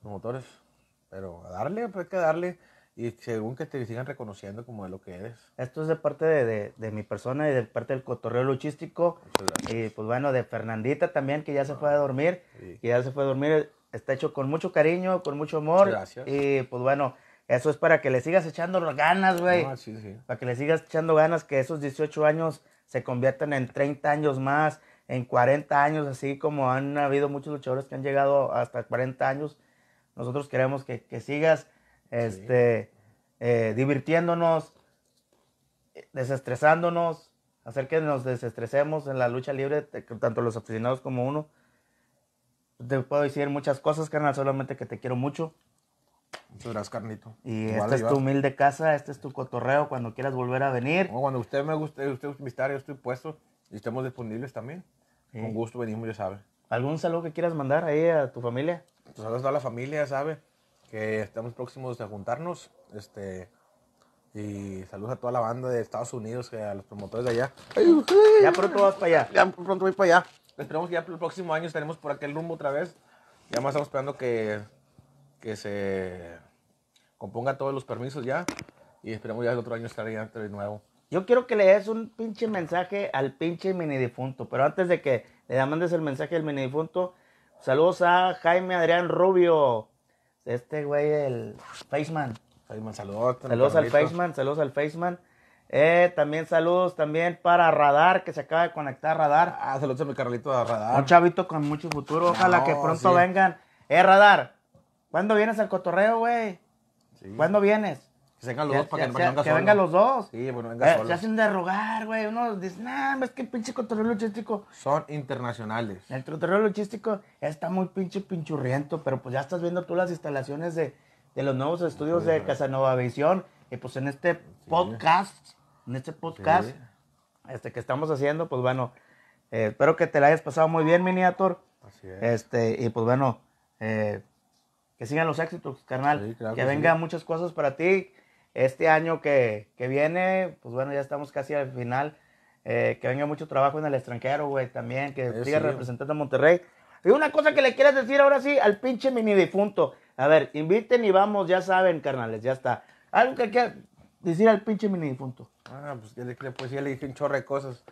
los motores. Pero a darle, pues hay que darle. Y según que te sigan reconociendo como de lo que eres. Esto es de parte de, de, de mi persona y de parte del cotorreo luchístico. Y pues bueno, de Fernandita también, que ya se ah, fue a dormir. y ya se fue a dormir. Está hecho con mucho cariño, con mucho amor. Gracias. Y pues bueno, eso es para que le sigas echando ganas, güey. Ah, para que le sigas echando ganas, que esos 18 años se conviertan en 30 años más en 40 años, así como han habido muchos luchadores que han llegado hasta 40 años. Nosotros queremos que, sigas este, eh, divirtiéndonos, desestresándonos, hacer que nos desestresemos en la lucha libre, tanto los aficionados como uno. Te puedo decir muchas cosas, carnal, solamente que te quiero mucho. Muchas gracias, carnito. Y esta es tu humilde casa, este es tu cotorreo, cuando quieras volver a venir. O cuando usted me guste, usted me yo estoy puesto y estemos disponibles también. Un Con gusto venimos, ya sabe. ¿Algún saludo que quieras mandar ahí a tu familia? Pues saludos a toda la familia, ya sabe. Que estamos próximos de juntarnos. Este. Y saludos a toda la banda de Estados Unidos, que a los promotores de allá. Ya pronto vas para allá. Ya pronto voy para allá. Esperamos que ya el próximo año estaremos por aquel rumbo otra vez. Ya más estamos esperando que, que se compongan todos los permisos ya. Y esperamos ya el otro año estar allá de nuevo. Yo quiero que le des un pinche mensaje al pinche mini difunto. Pero antes de que le mandes el mensaje al mini difunto, saludos a Jaime Adrián Rubio. Este güey, el Faceman. saludos. al Faceman, saludos al Faceman. Eh, también saludos también para Radar, que se acaba de conectar Radar. Ah, saludos a mi carlito de Radar. Un chavito con mucho futuro, ojalá que pronto vengan. Eh, Radar, ¿cuándo vienes al cotorreo, güey? Sí. ¿Cuándo vienes? Que vengan los dos para que, vengan Que los dos. Sí, bueno, venga eh, Se hacen de rogar, güey. Uno dice, nah, es que pinche cotorreo logístico. Son internacionales. El cotorreo logístico está muy pinche pinchurriento, pero pues ya estás viendo tú las instalaciones de, los nuevos estudios de Casanova Visión. Y pues en este podcast, en este podcast este que estamos haciendo, pues bueno, eh, espero que te la hayas pasado muy bien, Miniator. Así es. Este, y pues bueno, eh, que sigan los éxitos, carnal. que vengan muchas cosas para ti este año que, viene, pues bueno, ya estamos casi al final. Eh, que venga mucho trabajo en el extranjero, güey, también, que sí, siga representando a Monterrey. Y una cosa que le quieras decir ahora sí al pinche mini difunto. A ver, inviten y vamos, ya saben, carnales, ya está. Algo que quieras decir al pinche mini difunto. Ah, pues, pues ya le, le dije un chorro de cosas.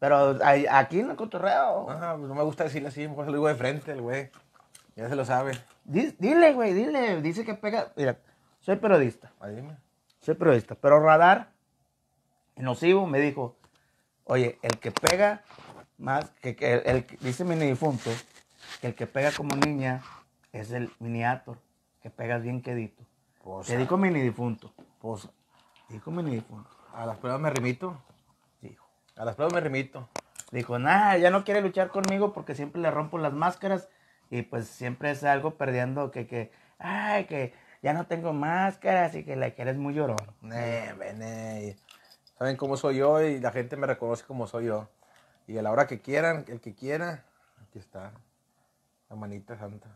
Pero aquí en el cotorreo. Ah, pues no me gusta decirle así, mejor se lo digo de frente, el güey. Ya se lo sabe. Dile, güey, dile. Dice que pega. Soy periodista. Ah, Soy periodista. Pero Radar, nocivo, me dijo, oye, el que pega más, que, el, dice mini difunto, que el que pega como niña es el miniator, que pegas bien quedito. Posa. Pues, dijo mini difunto. Pues, dijo mini difunto. A las pruebas me remito. Dijo. A las pruebas me remito. Dijo, nada, ya no quiere luchar conmigo porque siempre le rompo las máscaras y pues siempre es algo perdiendo que, que, ay, que ya no tengo máscaras así que la que eres muy llorón. Nee, ven Saben cómo soy yo y la gente me reconoce como soy yo. Y a la hora que quieran, el que quiera, aquí está. La manita santa.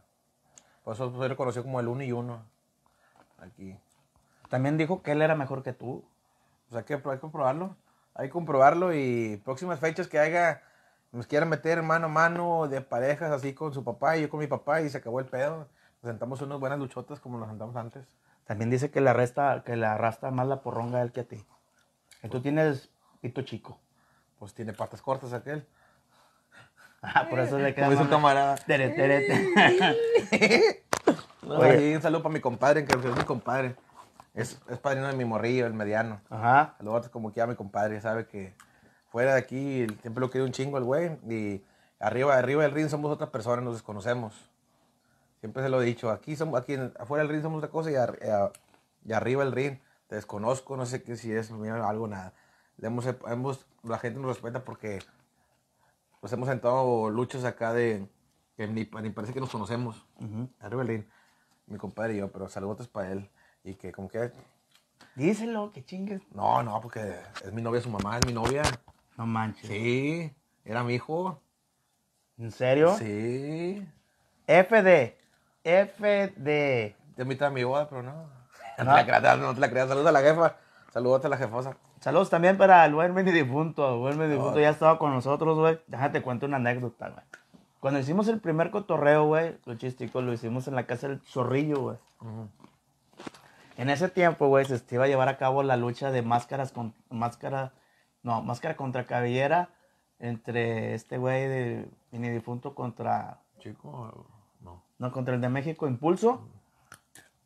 Por eso lo conoció como el uno y uno. Aquí. También dijo que él era mejor que tú. O sea, que hay que comprobarlo. Hay que comprobarlo y próximas fechas que haga, nos quieran meter mano a mano de parejas así con su papá y yo con mi papá y se acabó el pedo sentamos unas buenas luchotas como nos sentamos antes. También dice que la resta, que la arrastra más la porronga a él que a ti. Y tú pues- tienes pito chico. Pues tiene patas cortas aquel. Ah, por eso le queda. Como camarada. Tere, tere, [laughs] un saludo para mi compadre, que es mi compadre. Es, padrino de mi morrillo, el mediano. Ajá. Saludos como que a mi compadre, sabe que fuera de aquí siempre lo quiere un chingo el güey. Y arriba, arriba del ring somos otras personas, nos desconocemos. Siempre se lo he dicho, aquí, somos, aquí afuera del ring somos otra cosa eh, y, arriba el ring te desconozco, no sé qué si es algo, nada. la gente nos respeta porque pues hemos sentado luchas acá de ni, parece que nos conocemos. Arriba el ring, mi compadre y yo, pero saludos para él y que como que... Díselo, que chingues. No, no, porque es mi novia, su mamá es mi novia. No manches. Sí, era mi hijo. ¿En serio? Sí. FD. FD. De invito mi boda, ah, pero no. Ah. No, la creas, la creas. Saludos a la jefa. Saludos a la jefosa. Saludos también para el buen mini difunto. El buen mini difunto ya estaba con nosotros, güey. Déjate cuento una anécdota, güey. Cuando hicimos el primer cotorreo, güey, lo chistico, lo hicimos en la casa del zorrillo, güey. En ese tiempo, güey, se iba a llevar a cabo la lucha de máscaras con máscara, no, máscara contra cabellera entre este güey de mini difunto contra Chico. No, contra el de México, Impulso.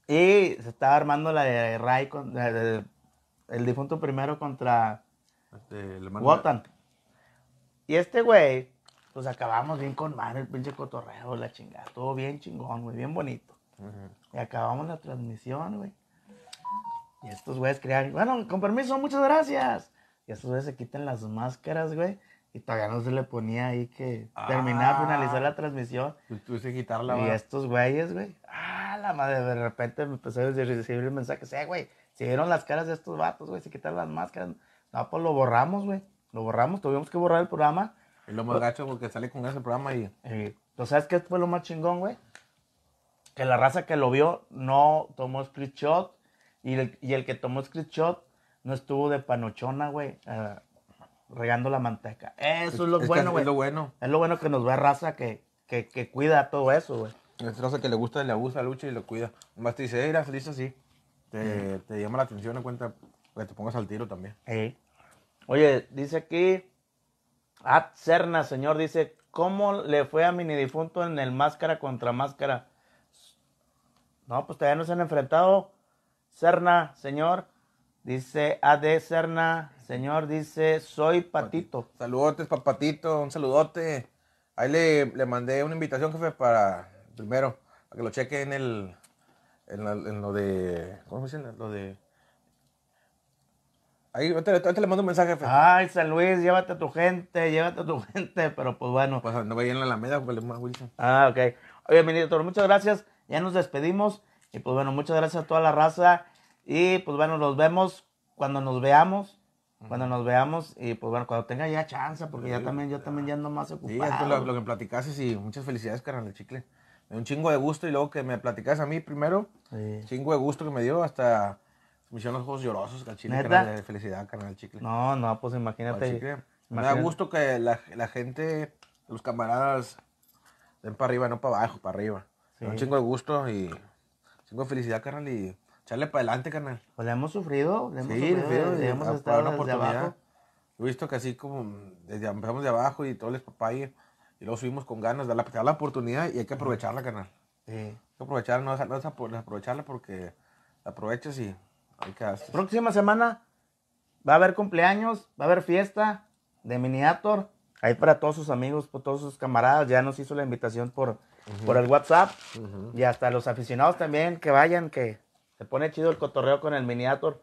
Y se estaba armando la de Ray, con, el difunto primero contra Wotan. Este, y este güey, pues acabamos bien con mano el pinche cotorreo, la chingada. Todo bien chingón, güey, bien bonito. Y acabamos la transmisión, güey. Y estos güeyes crean, bueno, con permiso, muchas gracias. Y estos güeyes se quitan las máscaras, güey. Y todavía no se le ponía ahí que terminar finalizar ah. la transmisión. Tuviste que quitarla, Y estos güeyes, güey. Ah, la madre, de repente me empezó a recibir el mensaje. Sí, güey, se vieron las caras de estos vatos, güey, se quitaron las máscaras. No, pues lo borramos, güey. Lo borramos, tuvimos que borrar el programa. Y lo más gacho porque sale con ese programa y... ¿Tú sabes qué fue lo más chingón, güey? Que la raza que lo vio no tomó screenshot y el, que tomó screenshot no estuvo de panochona, güey. Ah, regando la manteca. Eso es, lo bueno, güey. Es lo bueno. Es lo bueno que nos ve raza que, cuida todo eso, güey. Es raza que le gusta le gusta, lucha y lo cuida. Más te dice, irás feliz así. Te, llama la atención en cuenta que te pongas al tiro también. Eh. Oye, dice aquí, Ad ah, Cerna, señor, dice, ¿cómo le fue a Mini Difunto en el máscara contra máscara? No, pues todavía no se han enfrentado. Cerna, señor. Dice AD Serna, señor, dice, soy Patito. Saludotes, papatito, un saludote. Ahí le, mandé una invitación, jefe, para, primero, para que lo cheque en el, en, lo de, ¿cómo se dice? Lo de... Ahí, ahorita, le mando un mensaje, jefe. Ay, San Luis, llévate a tu gente, [laughs] llévate a tu gente, pero pues bueno. Pues no vayan a la Alameda, más Wilson. Ah, ok. Oye, ministro, muchas gracias. Ya nos despedimos. Y pues bueno, muchas gracias a toda la raza y pues bueno, nos vemos cuando nos veamos. Cuando nos veamos y pues bueno, cuando tenga ya chance, porque ya también, yo también ya no más ocupado. Sí, lo, que platicaste, sí, muchas felicidades, carnal, chicle. Me un chingo de gusto y luego que me platicas a mí primero, sí. chingo de gusto que me dio hasta me hicieron los ojos llorosos, de felicidad, carnal, chicle. No, no, pues imagínate. Me da gusto que la, gente, los camaradas, den para arriba, no para abajo, para arriba. un chingo de gusto y chingo de felicidad, carnal, y Echarle para adelante, canal. Pues le hemos sufrido, le hemos sufrido, le hemos estado Abajo. He visto que así como desde, empezamos de abajo y todo les papá y luego subimos con ganas, dar la, la oportunidad y hay que aprovecharla, canal. Sí. Hay que aprovecharla, no aprovecharla porque la aprovechas y hay que hacer. Próxima semana va a haber cumpleaños, va a haber fiesta de Miniator. Ahí para todos sus amigos, para todos sus camaradas. Ya nos hizo la invitación por, por el WhatsApp. Y hasta los aficionados también que vayan, que se pone chido el cotorreo con el miniator.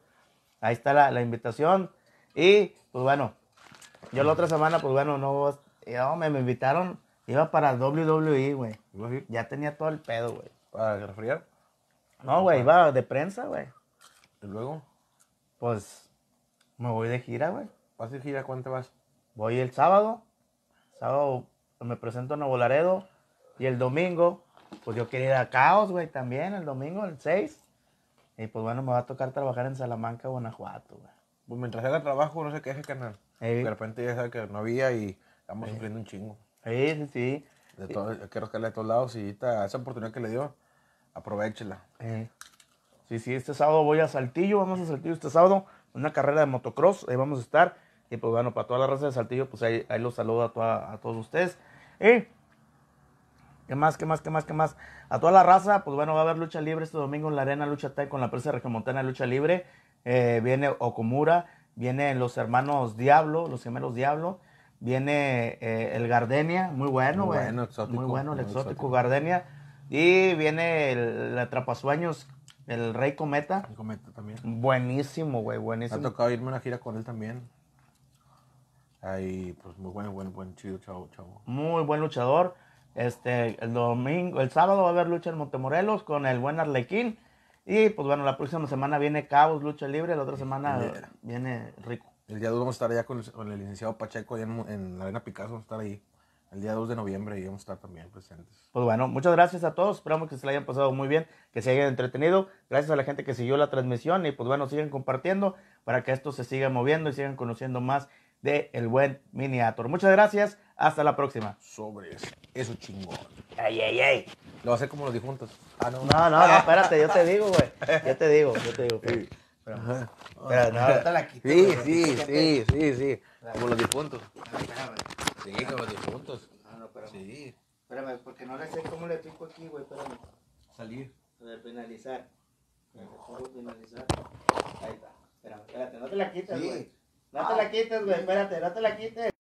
Ahí está la, invitación. Y pues bueno, yo la otra semana, pues bueno, no, eh, me, me invitaron. Iba para WWE, güey. Ya tenía todo el pedo, güey. ¿Para refriar? No, güey, iba de prensa, güey. ¿Y luego? Pues me voy de gira, güey. ¿Vas de gira? ¿Cuánto vas? Voy el sábado. Sábado me presento en Nuevo Laredo. Y el domingo, pues yo quería ir a Caos, güey, también, el domingo, el 6. Y pues bueno, me va a tocar trabajar en Salamanca, Guanajuato, Pues mientras haga trabajo, no sé se queje, canal. De repente ya sabe que no había y estamos sufriendo un chingo. Sí, sí, sí. De sí. todos lados y esta, esa oportunidad que le dio, aprovechela. Sí, sí, este sábado voy a Saltillo, vamos a Saltillo este sábado, una carrera de motocross, ahí vamos a estar. Y pues bueno, para toda la raza de Saltillo, pues ahí, los saludo a, toda, todos ustedes. Eh, ¿Qué más? ¿Qué más? ¿Qué más? ¿Qué más? A toda la raza, pues bueno, va a haber lucha libre este domingo en la Arena Lucha Tech con la presa regiomontana Lucha Libre. Eh, viene Okumura, vienen los hermanos Diablo, los gemelos Diablo. Viene eh, el Gardenia, muy bueno, muy bueno, exótico, muy bueno el exótico, Gardenia. Y viene el, Atrapasueños el Rey Cometa. El Cometa también. Buenísimo, güey, buenísimo. ha tocado irme a una gira con él también. Ahí, pues muy bueno, buen, buen chido chavo, chavo. Muy buen luchador. Este, el domingo, el sábado va a haber lucha en Montemorelos con el buen Arlequín. Y pues bueno, la próxima semana viene Cabos, lucha libre, la otra semana viene Rico. El día 2 vamos a estar allá con el, iniciado licenciado Pacheco, en, en, la Arena Picasso, vamos a estar ahí. El día 2 de noviembre y vamos a estar también presentes. Pues bueno, muchas gracias a todos. Esperamos que se la hayan pasado muy bien, que se hayan entretenido. Gracias a la gente que siguió la transmisión y pues bueno, sigan compartiendo para que esto se siga moviendo y sigan conociendo más de El Buen Miniator. Muchas gracias. Hasta la próxima. Sobres. Eso chingón. Ay, ay, ay. Lo va a hacer como los difuntos. Ah, no. No, no, no espérate. Yo te digo, güey. Yo te digo, yo te digo. Pero, no, la quito. Sí, sí, sí, sí, sí. Como los difuntos. Sí, como los difuntos. No, ah, no, espérame. Sí. Espérame, porque no le sé cómo le pico aquí, güey. Espérame. Salir. A ver, penalizar. Penalizar. Ahí está. Espérame, espérate. No te la quitas, güey. No te la quites, güey, espérate, no te la quites.